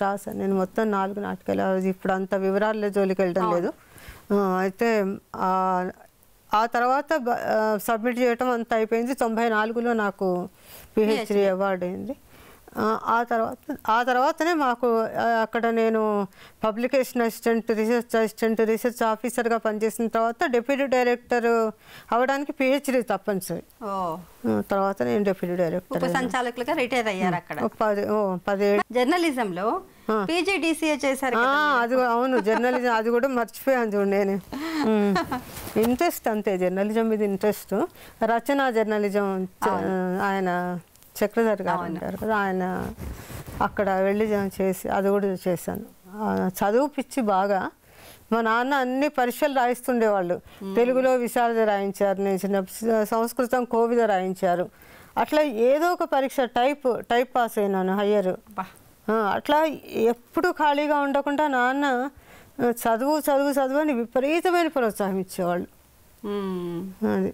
రాసా నేను మొత్తం నాలుగు నాటకాలు ఇప్పుడు అంత వివరాల జోలికి వెళ్ళడం లేదు అయితే ఆ తర్వాత సబ్మిట్ చేయటం అంత అయిపోయింది తొంభై నాలుగులో నాకు పిహెచ్డి అవార్డు అయింది ఆ తర్వాత ఆ తర్వాతనే మాకు అక్కడ నేను publication assistant research assistant research ఆఫీసర్గా పనిచేసిన తర్వాత డిప్యూటీ డైరెక్టర్ అవడానికి పిహెచ్డి తప్పనిసరి తర్వాత నేను డిప్యూటీ డైరెక్టర్ సంచాలకులుగా రిటైర్ అయ్యారు అక్కడ పది పదిహేడు జర్నలిజంలో పీజీడీసీఏ చేశారు అది అవును జర్నలిజం అది కూడా మర్చిపోయాను చూడు నేను ఇంట్రెస్ట్ అంతే జర్నలిజం మీద ఇంట్రెస్ట్ రచన జర్నలిజం ఆయన చక్రధర్ గారు ఉంటారు కదా ఆయన అక్కడ వెళ్ళి చేసి అది కూడా చేశాను చదువు పిచ్చి బాగా మా నాన్న అన్ని పరీక్షలు రాయిస్తుండేవాళ్ళు తెలుగులో విశారద రాయించారు నేను చిన్న సంస్కృతం కోవిద రాయించారు అట్లా ఏదో ఒక పరీక్ష టైప్ టైప్ పాస్ అయినాను హయ్యర్ అట్లా ఎప్పుడు ఖాళీగా ఉండకుండా నాన్న చదువు చదువు చదువు అని విపరీతమైన ప్రోత్సాహం ఇచ్చేవాళ్ళు అది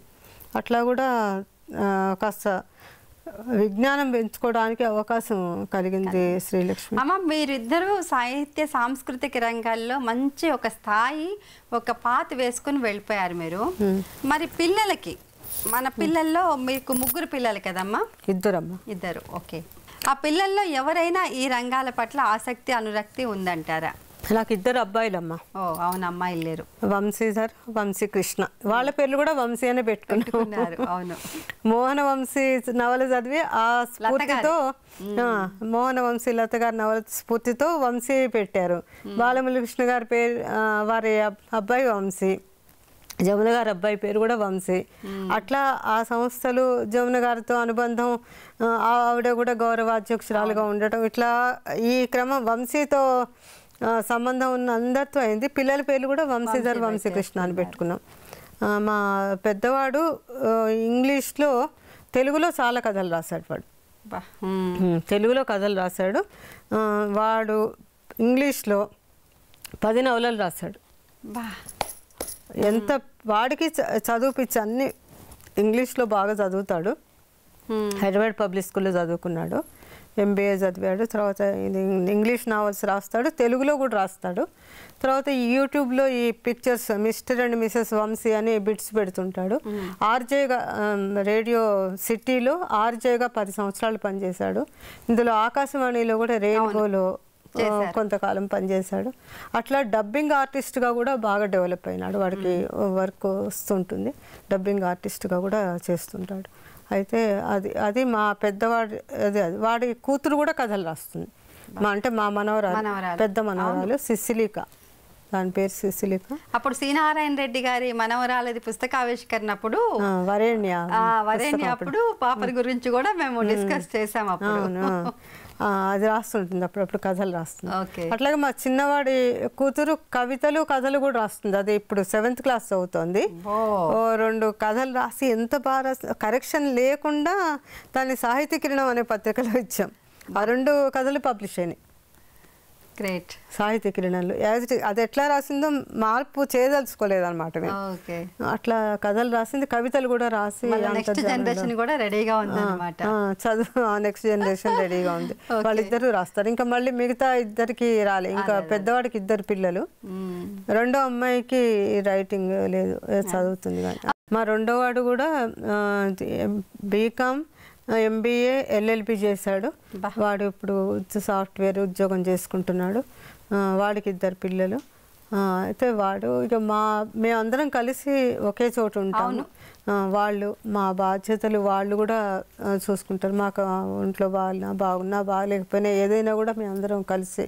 అట్లా కూడా కాస్త విజ్ఞానం పెంచుకోవడానికి అవకాశం కలిగింది శ్రీలక్ష్మి అమ్మ మీరిద్దరూ సాహిత్య సాంస్కృతిక రంగాల్లో మంచి ఒక స్థాయి ఒక పాత వేసుకుని వెళ్ళిపోయారు మీరు మరి పిల్లలకి మన పిల్లల్లో మీకు ముగ్గురు పిల్లలు కదమ్మా ఇద్దరమ్మా ఇద్దరు ఓకే ఆ పిల్లల్లో ఎవరైనా ఈ రంగాల పట్ల ఆసక్తి అనురక్తి ఉందంటారా నాకు ఇద్దరు అబ్బాయిలమ్మ ఓ అవును అమ్మాయిలు లేరు వంశీ సార్ వంశీ కృష్ణ వాళ్ళ పేర్లు కూడా వంశీ అనే పెట్టుకుంటున్నారు అవును మోహన వంశీ నవల చదివి ఆ స్ఫూర్తితో మోహన వంశీ లత గారి నవల స్ఫూర్తితో వంశీ పెట్టారు బాలమల్లి కృష్ణ గారి పేరు వారి అబ్బాయి వంశీ జమున గారి అబ్బాయి పేరు కూడా వంశీ అట్లా ఆ సంస్థలు జమున గారితో అనుబంధం ఆవిడ కూడా గౌరవాధ్యక్షురాలుగా ఉండటం ఇట్లా ఈ క్రమం వంశీతో సంబంధం ఉన్న అందరితో అయింది పిల్లల పేర్లు కూడా వంశీధర్ వంశీకృష్ణ అని పెట్టుకున్నాం మా పెద్దవాడు ఇంగ్లీష్లో తెలుగులో చాలా కథలు రాశాడు వాడు తెలుగులో కథలు రాశాడు వాడు ఇంగ్లీష్లో పది నవలలు రాశాడు ఎంత వాడికి చదువుపిచ్చి అన్ని ఇంగ్లీష్లో బాగా చదువుతాడు హైదరాబాద్ పబ్లిక్ స్కూల్లో చదువుకున్నాడు ఎంబీఏ చదివాడు తర్వాత ఇంగ్లీష్ నావల్స్ రాస్తాడు తెలుగులో కూడా రాస్తాడు తర్వాత యూట్యూబ్లో ఈ pictures Mr and Mrs Vamsi అని బిట్స్ పెడుతుంటాడు ఆర్జేగా రేడియో సిటీలో ఆర్జేగా పది సంవత్సరాలు పనిచేశాడు ఇందులో ఆకాశవాణిలో కూడా రేడియోలో కొంతకాలం పనిచేశాడు అట్లా డబ్బింగ్ ఆర్టిస్ట్గా కూడా బాగా డెవలప్ అయినాడు వాడికి వర్క్ వస్తుంటుంది డబ్బింగ్ ఆర్టిస్ట్గా కూడా చేస్తుంటాడు అయితే అది అది మా పెద్దవాడి అది అది వాడి కూతురు కూడా కథలు రాస్తుంది మా అంటే మా మనవరాలు పెద్ద మనవరాలు సిసిలిక దాని పేరు సిసిలిక అప్పుడు శ్రీనారాయణ రెడ్డి గారి మనవరాలది ఆవిష్కరణప్పుడు వరేణ్య వరేణ్య అప్పుడు పాప గురించి కూడా మేము డిస్కస్ చేసాం అప్పుడు అది రాస్తుంటుంది అప్పుడప్పుడు కథలు రాస్తుంది అట్లాగే మా చిన్నవాడి కూతురు కవితలు కథలు కూడా రాస్తుంది అది ఇప్పుడు సెవెంత్ క్లాస్ అవుతోంది రెండు కథలు రాసి ఎంత బాగా కరెక్షన్ లేకుండా దాన్ని సాహిత్య కిరణం అనే పత్రికలో ఇచ్చాం ఆ రెండు కథలు పబ్లిష్ అయినాయి గ్రేట్ సాహిత్య కిరణాలు యాజ్ అది ఎట్లా రాసిందో మార్పు చేయదలుచుకోలేదు అనమాట ah, అట్లా కథలు రాసింది కవితలు కూడా రాసి జనరేషన్ కూడా రెడీగా ah, ah, (laughs) ఉంది చదువు నెక్స్ట్ జనరేషన్ రెడీగా ఉంది వాళ్ళిద్దరు రాస్తారు ఇంకా మళ్ళీ మిగతా ఇద్దరికి రాలే ఇంకా పెద్దవాడికి ఇద్దరు పిల్లలు hmm. రెండో అమ్మాయికి రైటింగ్ లేదు చదువుతుంది కానీ మా రెండో వాడు కూడా బీకామ్ ఎంబీఏ ఎల్ఎల్పి చేశాడు వాడు ఇప్పుడు సాఫ్ట్వేర్ ఉద్యోగం చేసుకుంటున్నాడు వాడికి ఇద్దరు పిల్లలు అయితే వాడు ఇక మా మేమందరం కలిసి ఒకే చోటు ఉంటాము వాళ్ళు మా బాధ్యతలు వాళ్ళు కూడా చూసుకుంటారు మాకు ఇంట్లో బాగున్నా బాగున్నా బాగలేకపోయినా ఏదైనా కూడా మేమందరం కలిసి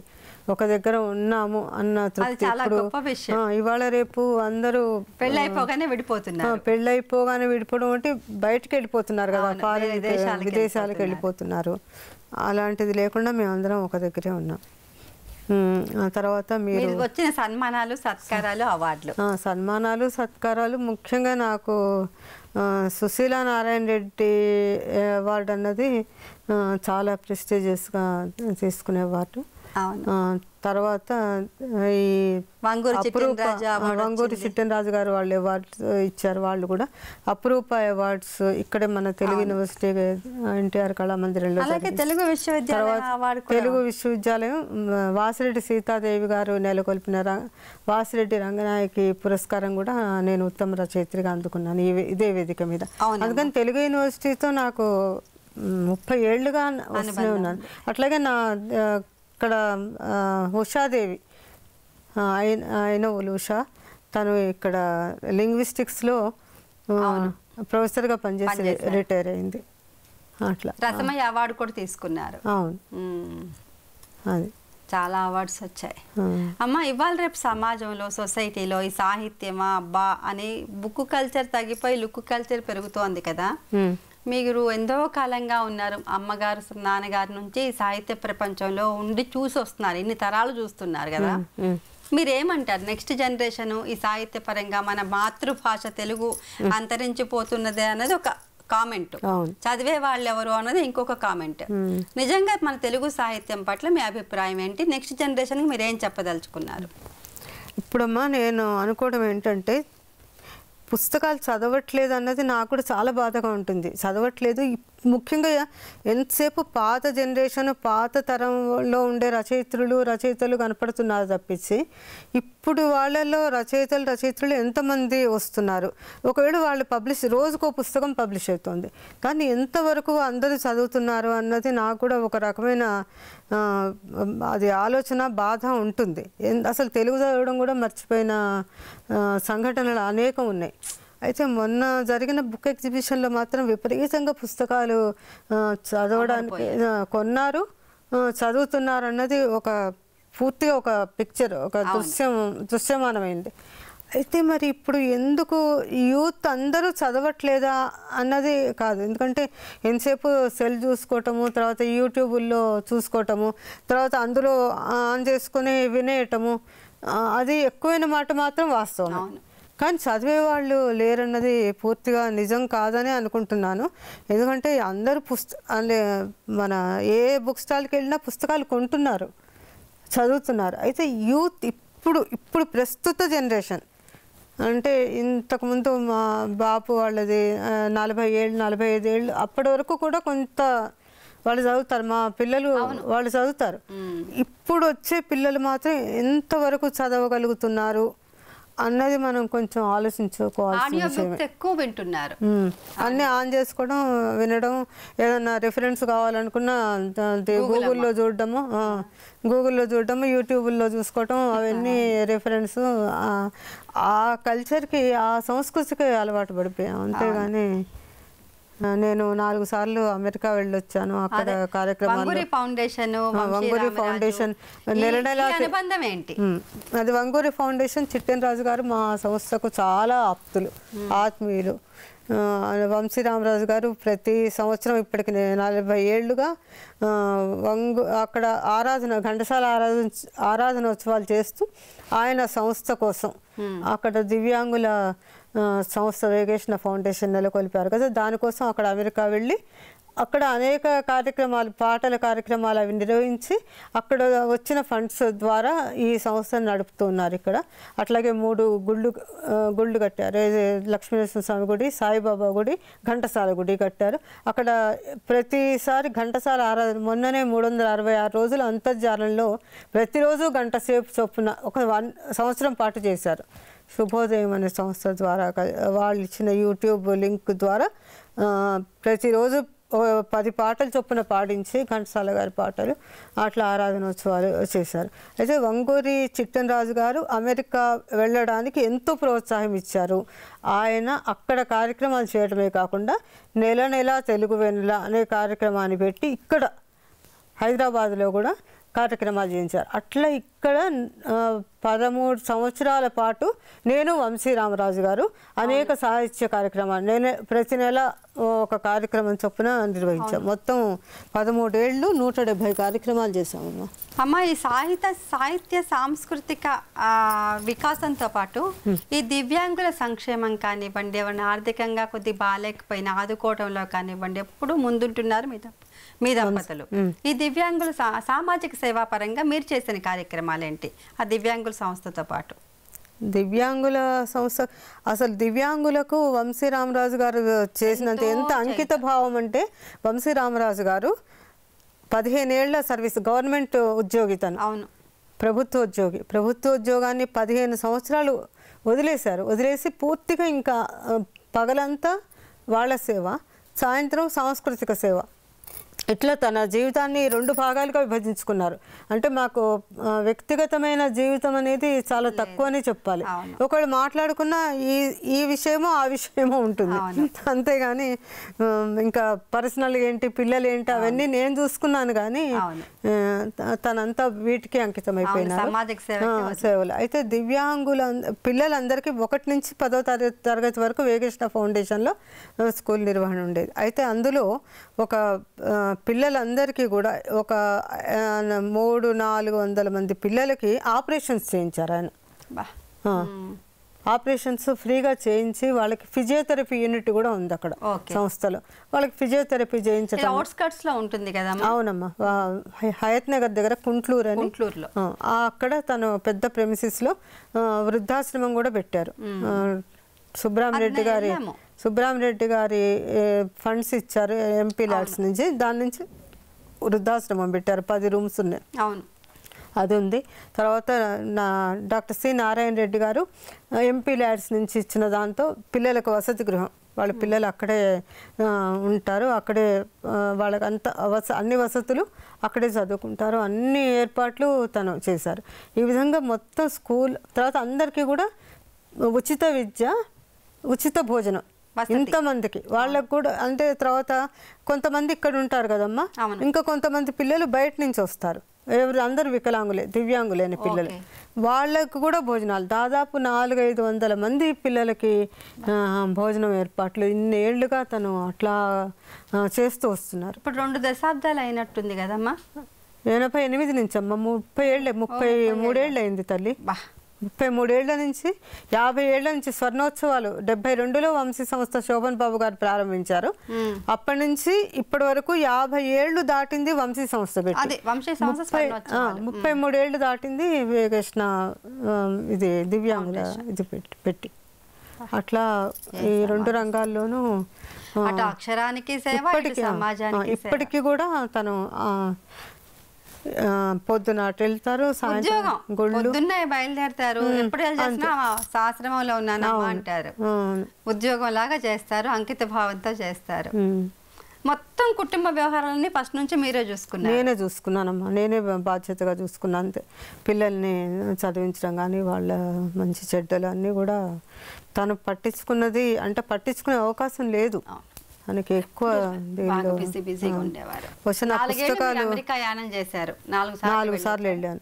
ఒక దగ్గర ఉన్నాము అన్న ఇవాళ రేపు అందరూ పెళ్ళైపోగానే విడిపోతున్నారు పెళ్ళైపోగానే విడిపోవడం అంటే బయటకు వెళ్ళిపోతున్నారు కదా విదేశాలకు వెళ్ళిపోతున్నారు అలాంటిది లేకుండా మేమందరం ఒక దగ్గరే ఉన్నాం ఆ తర్వాత మీరు వచ్చిన సన్మానాలు సత్కారాలు అవార్డులు సన్మానాలు సత్కారాలు ముఖ్యంగా నాకు సుశీల నారాయణ రెడ్డి అవార్డు అన్నది చాలా ప్రెస్టీజియస్గా తీసుకునే అవార్డు తర్వాత ఈ చిట్టెన్ రాజు గారు వాళ్ళు అవార్డ్స్ ఇచ్చారు వాళ్ళు కూడా అప్రూప అవార్డ్స్ ఇక్కడే మన తెలుగు యూనివర్సిటీ ఎన్టీఆర్ కళామందిరంలో తెలుగు విశ్వవిద్యాలయం తెలుగు విశ్వవిద్యాలయం వాసిరెడ్డి సీతాదేవి గారు నెలకొల్పిన వాసిరెడ్డి రంగనాయకి పురస్కారం కూడా నేను ఉత్తమ రచయిత్రిగా అందుకున్నాను ఇదే వేదిక మీద అందుకని తెలుగు యూనివర్సిటీతో నాకు ముప్పై ఏళ్ళుగా వస్తూనే ఉన్నాను అట్లాగే నా ఇక్కడ ఉషాదేవి అయినవులు ఉషా తను ఇక్కడ లింగ్విస్టిక్స్లో ప్రొఫెసర్గా పనిచేసి రిటైర్ అయింది అట్లా రసమయ్య అవార్డు కూడా తీసుకున్నారు అవును అది చాలా అవార్డ్స్ వచ్చాయి అమ్మ ఇవాళ రేపు సమాజంలో సొసైటీలో ఈ సాహిత్యమా అబ్బా అని బుక్ కల్చర్ తగ్గిపోయి లుక్ కల్చర్ పెరుగుతోంది కదా మీరు ఎంతో కాలంగా ఉన్నారు అమ్మగారు నాన్నగారి నుంచి సాహిత్య ప్రపంచంలో ఉండి చూసి వస్తున్నారు ఇన్ని తరాలు చూస్తున్నారు కదా మీరేమంటారు నెక్స్ట్ జనరేషన్ ఈ సాహిత్య పరంగా మన మాతృభాష తెలుగు అంతరించిపోతున్నది అన్నది ఒక కామెంట్ చదివే వాళ్ళు ఎవరు అన్నది ఇంకొక కామెంట్ నిజంగా మన తెలుగు సాహిత్యం పట్ల మీ అభిప్రాయం ఏంటి నెక్స్ట్ జనరేషన్కి మీరేం చెప్పదలుచుకున్నారు ఇప్పుడమ్మా నేను అనుకోవడం ఏంటంటే పుస్తకాలు చదవట్లేదు అన్నది నాకు కూడా చాలా బాధగా ఉంటుంది చదవట్లేదు ముఖ్యంగా ఎంతసేపు పాత జనరేషన్ పాత తరంలో ఉండే రచయిత్రులు రచయితలు కనపడుతున్నారు తప్పించి ఇప్పుడు వాళ్ళలో రచయితలు రచయితలు ఎంతమంది వస్తున్నారు ఒకవేళ వాళ్ళు పబ్లిష్ రోజుకో పుస్తకం పబ్లిష్ అవుతుంది కానీ ఎంతవరకు అందరూ చదువుతున్నారు అన్నది నాకు కూడా ఒక రకమైన అది ఆలోచన బాధ ఉంటుంది అసలు తెలుగు చదవడం కూడా మర్చిపోయిన సంఘటనలు అనేకం ఉన్నాయి అయితే మొన్న జరిగిన బుక్ ఎగ్జిబిషన్లో మాత్రం విపరీతంగా పుస్తకాలు చదవడానికి కొన్నారు చదువుతున్నారు అన్నది ఒక పూర్తిగా ఒక పిక్చర్ ఒక దృశ్యం దృశ్యమానమైంది అయితే మరి ఇప్పుడు ఎందుకు యూత్ అందరూ చదవట్లేదా అన్నది కాదు ఎందుకంటే ఎంతసేపు సెల్ చూసుకోవటము తర్వాత యూట్యూబుల్లో చూసుకోవటము తర్వాత అందులో ఆన్ చేసుకుని వినేయటము అది ఎక్కువైన మాట మాత్రం వాస్తవం కానీ చదివే వాళ్ళు లేరన్నది పూర్తిగా నిజం కాదని అనుకుంటున్నాను ఎందుకంటే అందరూ పుస్త మన ఏ బుక్ స్టాల్కి వెళ్ళినా పుస్తకాలు కొంటున్నారు చదువుతున్నారు అయితే యూత్ ఇప్పుడు ఇప్పుడు ప్రస్తుత జనరేషన్ అంటే ఇంతకుముందు మా బాపు వాళ్ళది నలభై ఏళ్ళు నలభై ఐదు ఏళ్ళు అప్పటి వరకు కూడా కొంత వాళ్ళు చదువుతారు మా పిల్లలు వాళ్ళు చదువుతారు ఇప్పుడు వచ్చే పిల్లలు మాత్రం ఎంతవరకు చదవగలుగుతున్నారు అన్నది మనం కొంచెం ఆలోచించుకోవాలి ఎక్కువ వింటున్నారు అన్ని ఆన్ చేసుకోవడం వినడం ఏదన్నా రిఫరెన్స్ కావాలనుకున్నా గూగుల్లో చూడడము గూగుల్లో చూడటము యూట్యూబ్లో చూసుకోవటం అవన్నీ రిఫరెన్స్ ఆ కల్చర్కి ఆ సంస్కృతికి అలవాటు పడిపోయాం అంతేగాని నేను నాలుగు సార్లు అమెరికా వెళ్ళొచ్చాను అక్కడ కార్యక్రమాలు ఫౌండేషన్ వంగూరి ఫౌండేషన్ నెల అది వంగూరి ఫౌండేషన్ చిట్టెన్ రాజు గారు మా సంస్థకు చాలా ఆప్తులు ఆత్మీయులు వంశీరామరాజు గారు ప్రతి సంవత్సరం ఇప్పటికి నలభై ఏళ్ళుగా వంగు అక్కడ ఆరాధన ఘంటసాల ఆరాధన ఆరాధనోత్సవాలు చేస్తూ ఆయన సంస్థ కోసం అక్కడ దివ్యాంగుల సంస్థ వేగేషన్ ఫౌండేషన్ నెలకొల్పారు కదా దానికోసం అక్కడ అమెరికా వెళ్ళి అక్కడ అనేక కార్యక్రమాలు పాటల కార్యక్రమాలు అవి నిర్వహించి అక్కడ వచ్చిన ఫండ్స్ ద్వారా ఈ సంస్థను నడుపుతున్నారు ఇక్కడ అట్లాగే మూడు గుళ్ళు గుళ్ళు కట్టారు లక్ష్మీనరసింహ స్వామి గుడి సాయిబాబా గుడి ఘంటసాల గుడి కట్టారు అక్కడ ప్రతిసారి ఘంటసాల ఆరా మొన్ననే మూడు వందల అరవై ఆరు రోజులు అంతర్జాలంలో ప్రతిరోజు గంట సేపు చొప్పున ఒక సంవత్సరం పాటు చేశారు శుభోదయం అనే సంస్థ ద్వారా వాళ్ళు ఇచ్చిన యూట్యూబ్ లింక్ ద్వారా ప్రతిరోజు పది పాటలు చొప్పున పాడించి ఘంటసాల గారి పాటలు అట్లా ఆరాధనోత్సవాలు చేశారు అయితే వంగూరి చిట్టన్ రాజు గారు అమెరికా వెళ్ళడానికి ఎంతో ప్రోత్సాహం ఇచ్చారు ఆయన అక్కడ కార్యక్రమాలు చేయడమే కాకుండా నెల నెల తెలుగు వెన్నెల అనే కార్యక్రమాన్ని పెట్టి ఇక్కడ హైదరాబాద్లో కూడా కార్యక్రమాలు చేయించారు అట్లా ఇక్కడ పదమూడు సంవత్సరాల పాటు నేను వంశీరామరాజు గారు అనేక సాహిత్య కార్యక్రమాలు నేను ప్రతి నెల ఒక కార్యక్రమం చొప్పున నిర్వహించాం మొత్తం పదమూడేళ్ళు నూట డెబ్బై కార్యక్రమాలు చేసాము అమ్మ ఈ సాహిత్య సాహిత్య సాంస్కృతిక వికాసంతో పాటు ఈ దివ్యాంగుల సంక్షేమం కానివ్వండి ఎవరిని ఆర్థికంగా కొద్ది బాగాలేకపోయినా ఆదుకోవడంలో కానివ్వండి ఎప్పుడు ముందుంటున్నారు మీద మీ దంపతులు ఈ దివ్యాంగుల సామాజిక సేవా పరంగా మీరు చేసిన కార్యక్రమం కార్యక్రమాలేంటి ఆ దివ్యాంగుల సంస్థతో పాటు దివ్యాంగుల సంస్థ అసలు దివ్యాంగులకు వంశీ రామరాజు గారు చేసినంత ఎంత అంకిత భావం అంటే వంశీ రామరాజు గారు పదిహేనేళ్ల సర్వీస్ గవర్నమెంట్ ఉద్యోగి తను అవును ప్రభుత్వ ఉద్యోగి ప్రభుత్వ ఉద్యోగాన్ని పదిహేను సంవత్సరాలు వదిలేశారు వదిలేసి పూర్తిగా ఇంకా పగలంతా వాళ్ళ సేవ సాయంత్రం సాంస్కృతిక సేవ ఇట్లా తన జీవితాన్ని రెండు భాగాలుగా విభజించుకున్నారు అంటే మాకు వ్యక్తిగతమైన జీవితం అనేది చాలా తక్కువనే చెప్పాలి ఒకళ్ళు మాట్లాడుకున్న ఈ ఈ విషయమో ఆ విషయమో ఉంటుంది అంతేగాని ఇంకా పర్సనల్ ఏంటి పిల్లలు ఏంటి అవన్నీ నేను చూసుకున్నాను కానీ తనంతా వీటికి అంకితం అయిపోయినారు సేవలు అయితే దివ్యాంగుల పిల్లలందరికీ ఒకటి నుంచి పదో తరగతి వరకు వేగేష్ణ ఫౌండేషన్లో స్కూల్ నిర్వహణ ఉండేది అయితే అందులో ఒక పిల్లలందరికీ కూడా ఒక మూడు నాలుగు వందల మంది పిల్లలకి ఆపరేషన్స్ చేయించారు ఆయన ఆపరేషన్స్ ఫ్రీగా చేయించి వాళ్ళకి ఫిజియోథెరపీ యూనిట్ కూడా ఉంది అక్కడ సంస్థలో వాళ్ళకి ఫిజియోథెరపీ చేయించడం అవుట్స్కట్స్ లో ఉంటుంది కదా అవునమ్మా హయత్ నగర్ దగ్గర కుంట్లూరు అని అక్కడ తను పెద్ద ప్రెమిసిస్ లో వృద్ధాశ్రమం కూడా పెట్టారు సుబ్రామరెడ్డి గారి సుబ్రహ్మరెడ్డి గారి ఫండ్స్ ఇచ్చారు ఎంపీ ల్యాడ్స్ నుంచి దాని నుంచి వృద్ధాశ్రమం పెట్టారు పది రూమ్స్ ఉన్నాయి అవును అది ఉంది తర్వాత నా డాక్టర్ సి నారాయణ రెడ్డి గారు ఎంపీ ల్యాడ్స్ నుంచి ఇచ్చిన దాంతో పిల్లలకు వసతి గృహం వాళ్ళ పిల్లలు అక్కడే ఉంటారు అక్కడే వాళ్ళకి అంత వస అన్ని వసతులు అక్కడే చదువుకుంటారు అన్ని ఏర్పాట్లు తను చేశారు ఈ విధంగా మొత్తం స్కూల్ తర్వాత అందరికీ కూడా ఉచిత విద్య ఉచిత భోజనం ఇంతమందికి వాళ్ళకు కూడా అంటే తర్వాత కొంతమంది ఇక్కడ ఉంటారు కదమ్మా ఇంకా కొంతమంది పిల్లలు బయట నుంచి వస్తారు ఎవరు అందరు వికలాంగులే దివ్యాంగులేని పిల్లలు వాళ్ళకు కూడా భోజనాలు దాదాపు నాలుగు ఐదు వందల మంది పిల్లలకి భోజనం ఏర్పాట్లు ఇన్ని ఏళ్ళుగా తను అట్లా చేస్తూ వస్తున్నారు ఇప్పుడు రెండు దశాబ్దాలు అయినట్టుంది కదమ్మా ఎనభై ఎనిమిది నుంచి అమ్మ ముప్పై ఏళ్ళే ముప్పై మూడేళ్ళు అయింది తల్లి ముప్పై మూడేళ్ల నుంచి యాభై ఏళ్ల నుంచి స్వర్ణోత్సవాలు డెబ్బై రెండులో వంశీ సంస్థ శోభన్ బాబు గారు ప్రారంభించారు అప్పటి నుంచి ఇప్పటి వరకు యాభై ఏళ్లు దాటింది వంశీ సంస్థ ముప్పై మూడేళ్లు దాటింది వివేకృష్ణ ఇది దివ్యాంగుల ఇది పెట్టి అట్లా ఈ రెండు రంగాల్లోనూ అక్షరానికి ఇప్పటికీ కూడా తను పొద్దున అటు వెళ్తారు సాయంత్రం బయలుదేరతారు ఎప్పుడు అంటారు ఉద్యోగం లాగా చేస్తారు అంకిత భావంతో చేస్తారు మొత్తం కుటుంబ వ్యవహారాలన్నీ ఫస్ట్ నుంచి మీరే చూసుకున్నారు నేనే చూసుకున్నానమ్మా నేనే బాధ్యతగా చూసుకున్నా అంతే పిల్లల్ని చదివించడం కానీ వాళ్ళ మంచి చెడ్డలు అన్నీ కూడా తను పట్టించుకున్నది అంటే పట్టించుకునే అవకాశం లేదు మనకి ఎక్కువ పుస్తకాలు చేశారు నాలుగు నాలుగు సార్లు వెళ్ళాను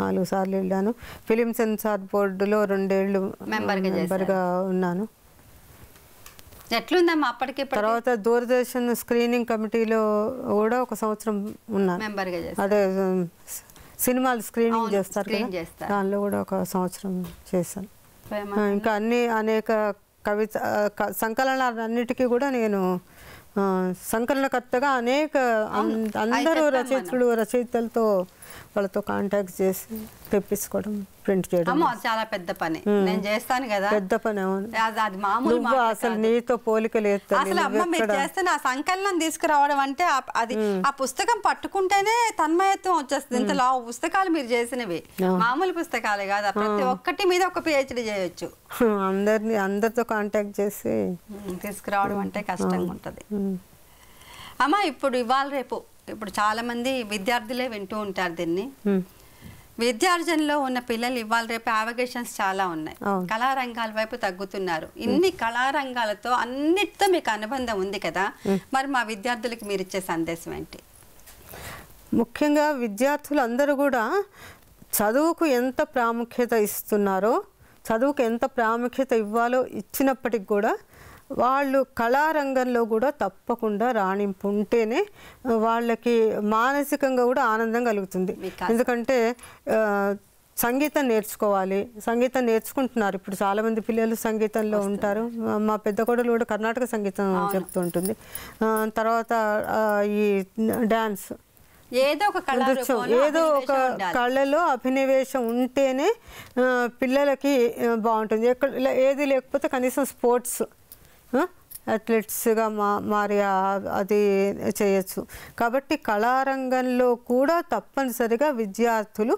నాలుగు సార్లు వెళ్ళాను ఫిలిం సెన్సార్ బోర్డులో రెండేళ్ళు మెంబర్గా ఉన్నాను ఎట్లుందమ్మా అప్పటికి తర్వాత దూరదర్శన్ స్క్రీనింగ్ కమిటీలో కూడా ఒక సంవత్సరం ఉన్నాను అదే సినిమాలు స్క్రీనింగ్ చేస్తారు దానిలో కూడా ఒక సంవత్సరం చేశాను ఇంకా అన్ని అనేక కవి సంకలనాలన్నిటికీ కూడా నేను సంకలనకర్తగా అనేక అందరూ రచయితలు రచయితలతో వాళ్ళతో కాంటాక్ట్ చేసి తెప్పించుకోవడం ప్రింట్ చేయడం చాలా పెద్ద పని నేను చేస్తాను కదా పెద్ద పని అది మామూలు అసలు నీతో పోలిక లేదు అసలు అమ్మ మీరు చేస్తే నా సంకలనం తీసుకురావడం అంటే అది ఆ పుస్తకం పట్టుకుంటేనే తన్మయత్వం వచ్చేస్తుంది ఇంతలో పుస్తకాలు మీరు చేసినవి మామూలు పుస్తకాలే కాదు ప్రతి ఒక్కటి మీద ఒక పిహెచ్డి చేయొచ్చు (laughs) అందరిని అందరితో కాంటాక్ట్ చేసి తీసుకురావడం అంటే కష్టంగా ఉంటుంది అమ్మ ఇప్పుడు ఇవాళ రేపు ఇప్పుడు చాలామంది విద్యార్థులే వింటూ ఉంటారు దీన్ని విద్యార్జనలో ఉన్న పిల్లలు ఇవాళ రేపు యావగేషన్స్ చాలా ఉన్నాయి కళారంగాల వైపు తగ్గుతున్నారు ఇన్ని కళారంగాలతో అన్నిటితో మీకు అనుబంధం ఉంది కదా మరి మా విద్యార్థులకు మీరు ఇచ్చే సందేశం ఏంటి ముఖ్యంగా విద్యార్థులు అందరూ కూడా చదువుకు ఎంత ప్రాముఖ్యత ఇస్తున్నారో చదువుకు ఎంత ప్రాముఖ్యత ఇవ్వాలో ఇచ్చినప్పటికి కూడా వాళ్ళు కళారంగంలో కూడా తప్పకుండా రాణింపు ఉంటేనే వాళ్ళకి మానసికంగా కూడా ఆనందం కలుగుతుంది ఎందుకంటే సంగీతం నేర్చుకోవాలి సంగీతం నేర్చుకుంటున్నారు ఇప్పుడు చాలామంది పిల్లలు సంగీతంలో ఉంటారు మా పెద్ద కొడలు కూడా కర్ణాటక సంగీతం చెప్తూ ఉంటుంది తర్వాత ఈ డ్యాన్స్ ఏదో ఒక ఏదో ఒక కళలో అభినవేశం ఉంటేనే పిల్లలకి బాగుంటుంది ఎక్కడ ఏది లేకపోతే కనీసం స్పోర్ట్స్ అథ్లెట్స్గా మా మారి అది చేయొచ్చు కాబట్టి కళారంగంలో కూడా తప్పనిసరిగా విద్యార్థులు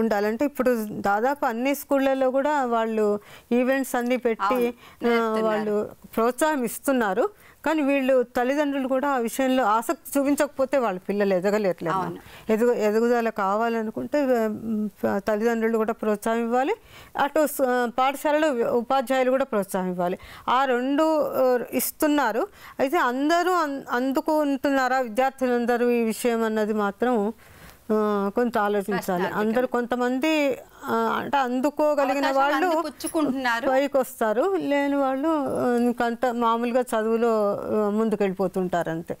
ఉండాలంటే ఇప్పుడు దాదాపు అన్ని స్కూళ్ళల్లో కూడా వాళ్ళు ఈవెంట్స్ అన్నీ పెట్టి వాళ్ళు ప్రోత్సాహం ఇస్తున్నారు కానీ వీళ్ళు తల్లిదండ్రులు కూడా ఆ విషయంలో ఆసక్తి చూపించకపోతే వాళ్ళ పిల్లలు ఎదగలేట్లేదు ఎదుగు ఎదుగుదల కావాలనుకుంటే తల్లిదండ్రులు కూడా ప్రోత్సాహం ఇవ్వాలి అటు పాఠశాలలో ఉపాధ్యాయులు కూడా ప్రోత్సాహం ఇవ్వాలి ఆ రెండు ఇస్తున్నారు అయితే అందరూ అందుకుంటున్నారా విద్యార్థులందరూ ఈ విషయం అన్నది మాత్రం కొంత ఆలోచించాలి అందరు కొంతమంది అంటే అందుకోగలిగిన వాళ్ళు పైకి వస్తారు లేని వాళ్ళు ఇంకంత మామూలుగా చదువులో ముందుకెళ్ళిపోతుంటారు అంతే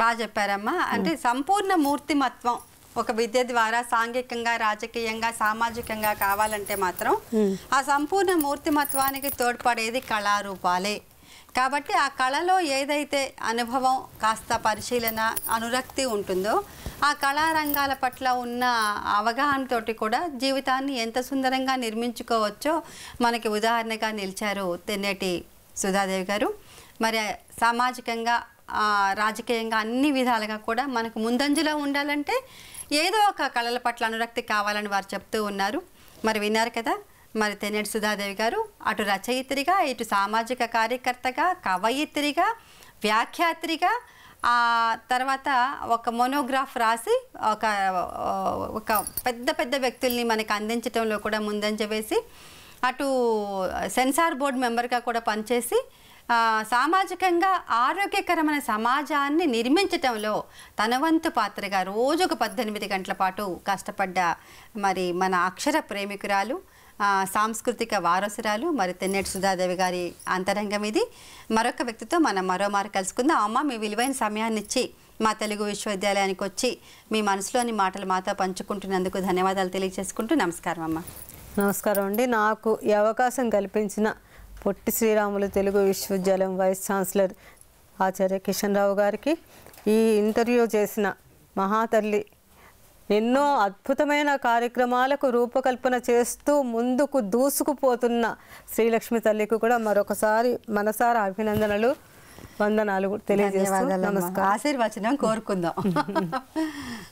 బాగా చెప్పారమ్మా అంటే సంపూర్ణ మూర్తిమత్వం ఒక విద్య ద్వారా సాంఘికంగా రాజకీయంగా సామాజికంగా కావాలంటే మాత్రం ఆ సంపూర్ణ మూర్తిమత్వానికి తోడ్పడేది కళారూపాలే కాబట్టి ఆ కళలో ఏదైతే అనుభవం కాస్త పరిశీలన అనురక్తి ఉంటుందో ఆ కళారంగాల పట్ల ఉన్న అవగాహనతోటి కూడా జీవితాన్ని ఎంత సుందరంగా నిర్మించుకోవచ్చో మనకి ఉదాహరణగా నిలిచారు తెన్నేటి సుధాదేవి గారు మరి సామాజికంగా రాజకీయంగా అన్ని విధాలుగా కూడా మనకు ముందంజలో ఉండాలంటే ఏదో ఒక కళల పట్ల అనురక్తి కావాలని వారు చెప్తూ ఉన్నారు మరి విన్నారు కదా మరి తెన్నేటి సుధాదేవి గారు అటు రచయిత్రిగా ఇటు సామాజిక కార్యకర్తగా కవయిత్రిగా వ్యాఖ్యాత్రిగా ఆ తర్వాత ఒక మోనోగ్రాఫ్ రాసి ఒక ఒక పెద్ద పెద్ద వ్యక్తుల్ని మనకు అందించడంలో కూడా ముందంజ వేసి అటు సెన్సార్ బోర్డు మెంబర్గా కూడా పనిచేసి సామాజికంగా ఆరోగ్యకరమైన సమాజాన్ని నిర్మించటంలో తన వంతు పాత్రగా రోజుకు పద్దెనిమిది గంటల పాటు కష్టపడ్డ మరి మన అక్షర ప్రేమికురాలు సాంస్కృతిక వారసురాలు మరి తెన్నేటి సుధాదేవి గారి అంతరంగం ఇది మరొక వ్యక్తితో మనం మరోమారు కలుసుకుందాం అమ్మ మీ విలువైన సమయాన్ని ఇచ్చి మా తెలుగు విశ్వవిద్యాలయానికి వచ్చి మీ మనసులోని మాటలు మాతో పంచుకుంటున్నందుకు ధన్యవాదాలు తెలియజేసుకుంటూ నమస్కారం అమ్మ నమస్కారం అండి నాకు ఈ అవకాశం కల్పించిన పొట్టి శ్రీరాములు తెలుగు విశ్వవిద్యాలయం వైస్ ఛాన్సలర్ ఆచార్య కిషన్ రావు గారికి ఈ ఇంటర్వ్యూ చేసిన మహాతల్లి ఎన్నో అద్భుతమైన కార్యక్రమాలకు రూపకల్పన చేస్తూ ముందుకు దూసుకుపోతున్న శ్రీలక్ష్మి తల్లికి కూడా మరొకసారి మనసారా అభినందనలు వందనాలు తెలియజేస్తాను నమస్కారం ఆశీర్వచనం కోరుకుందాం (laughs)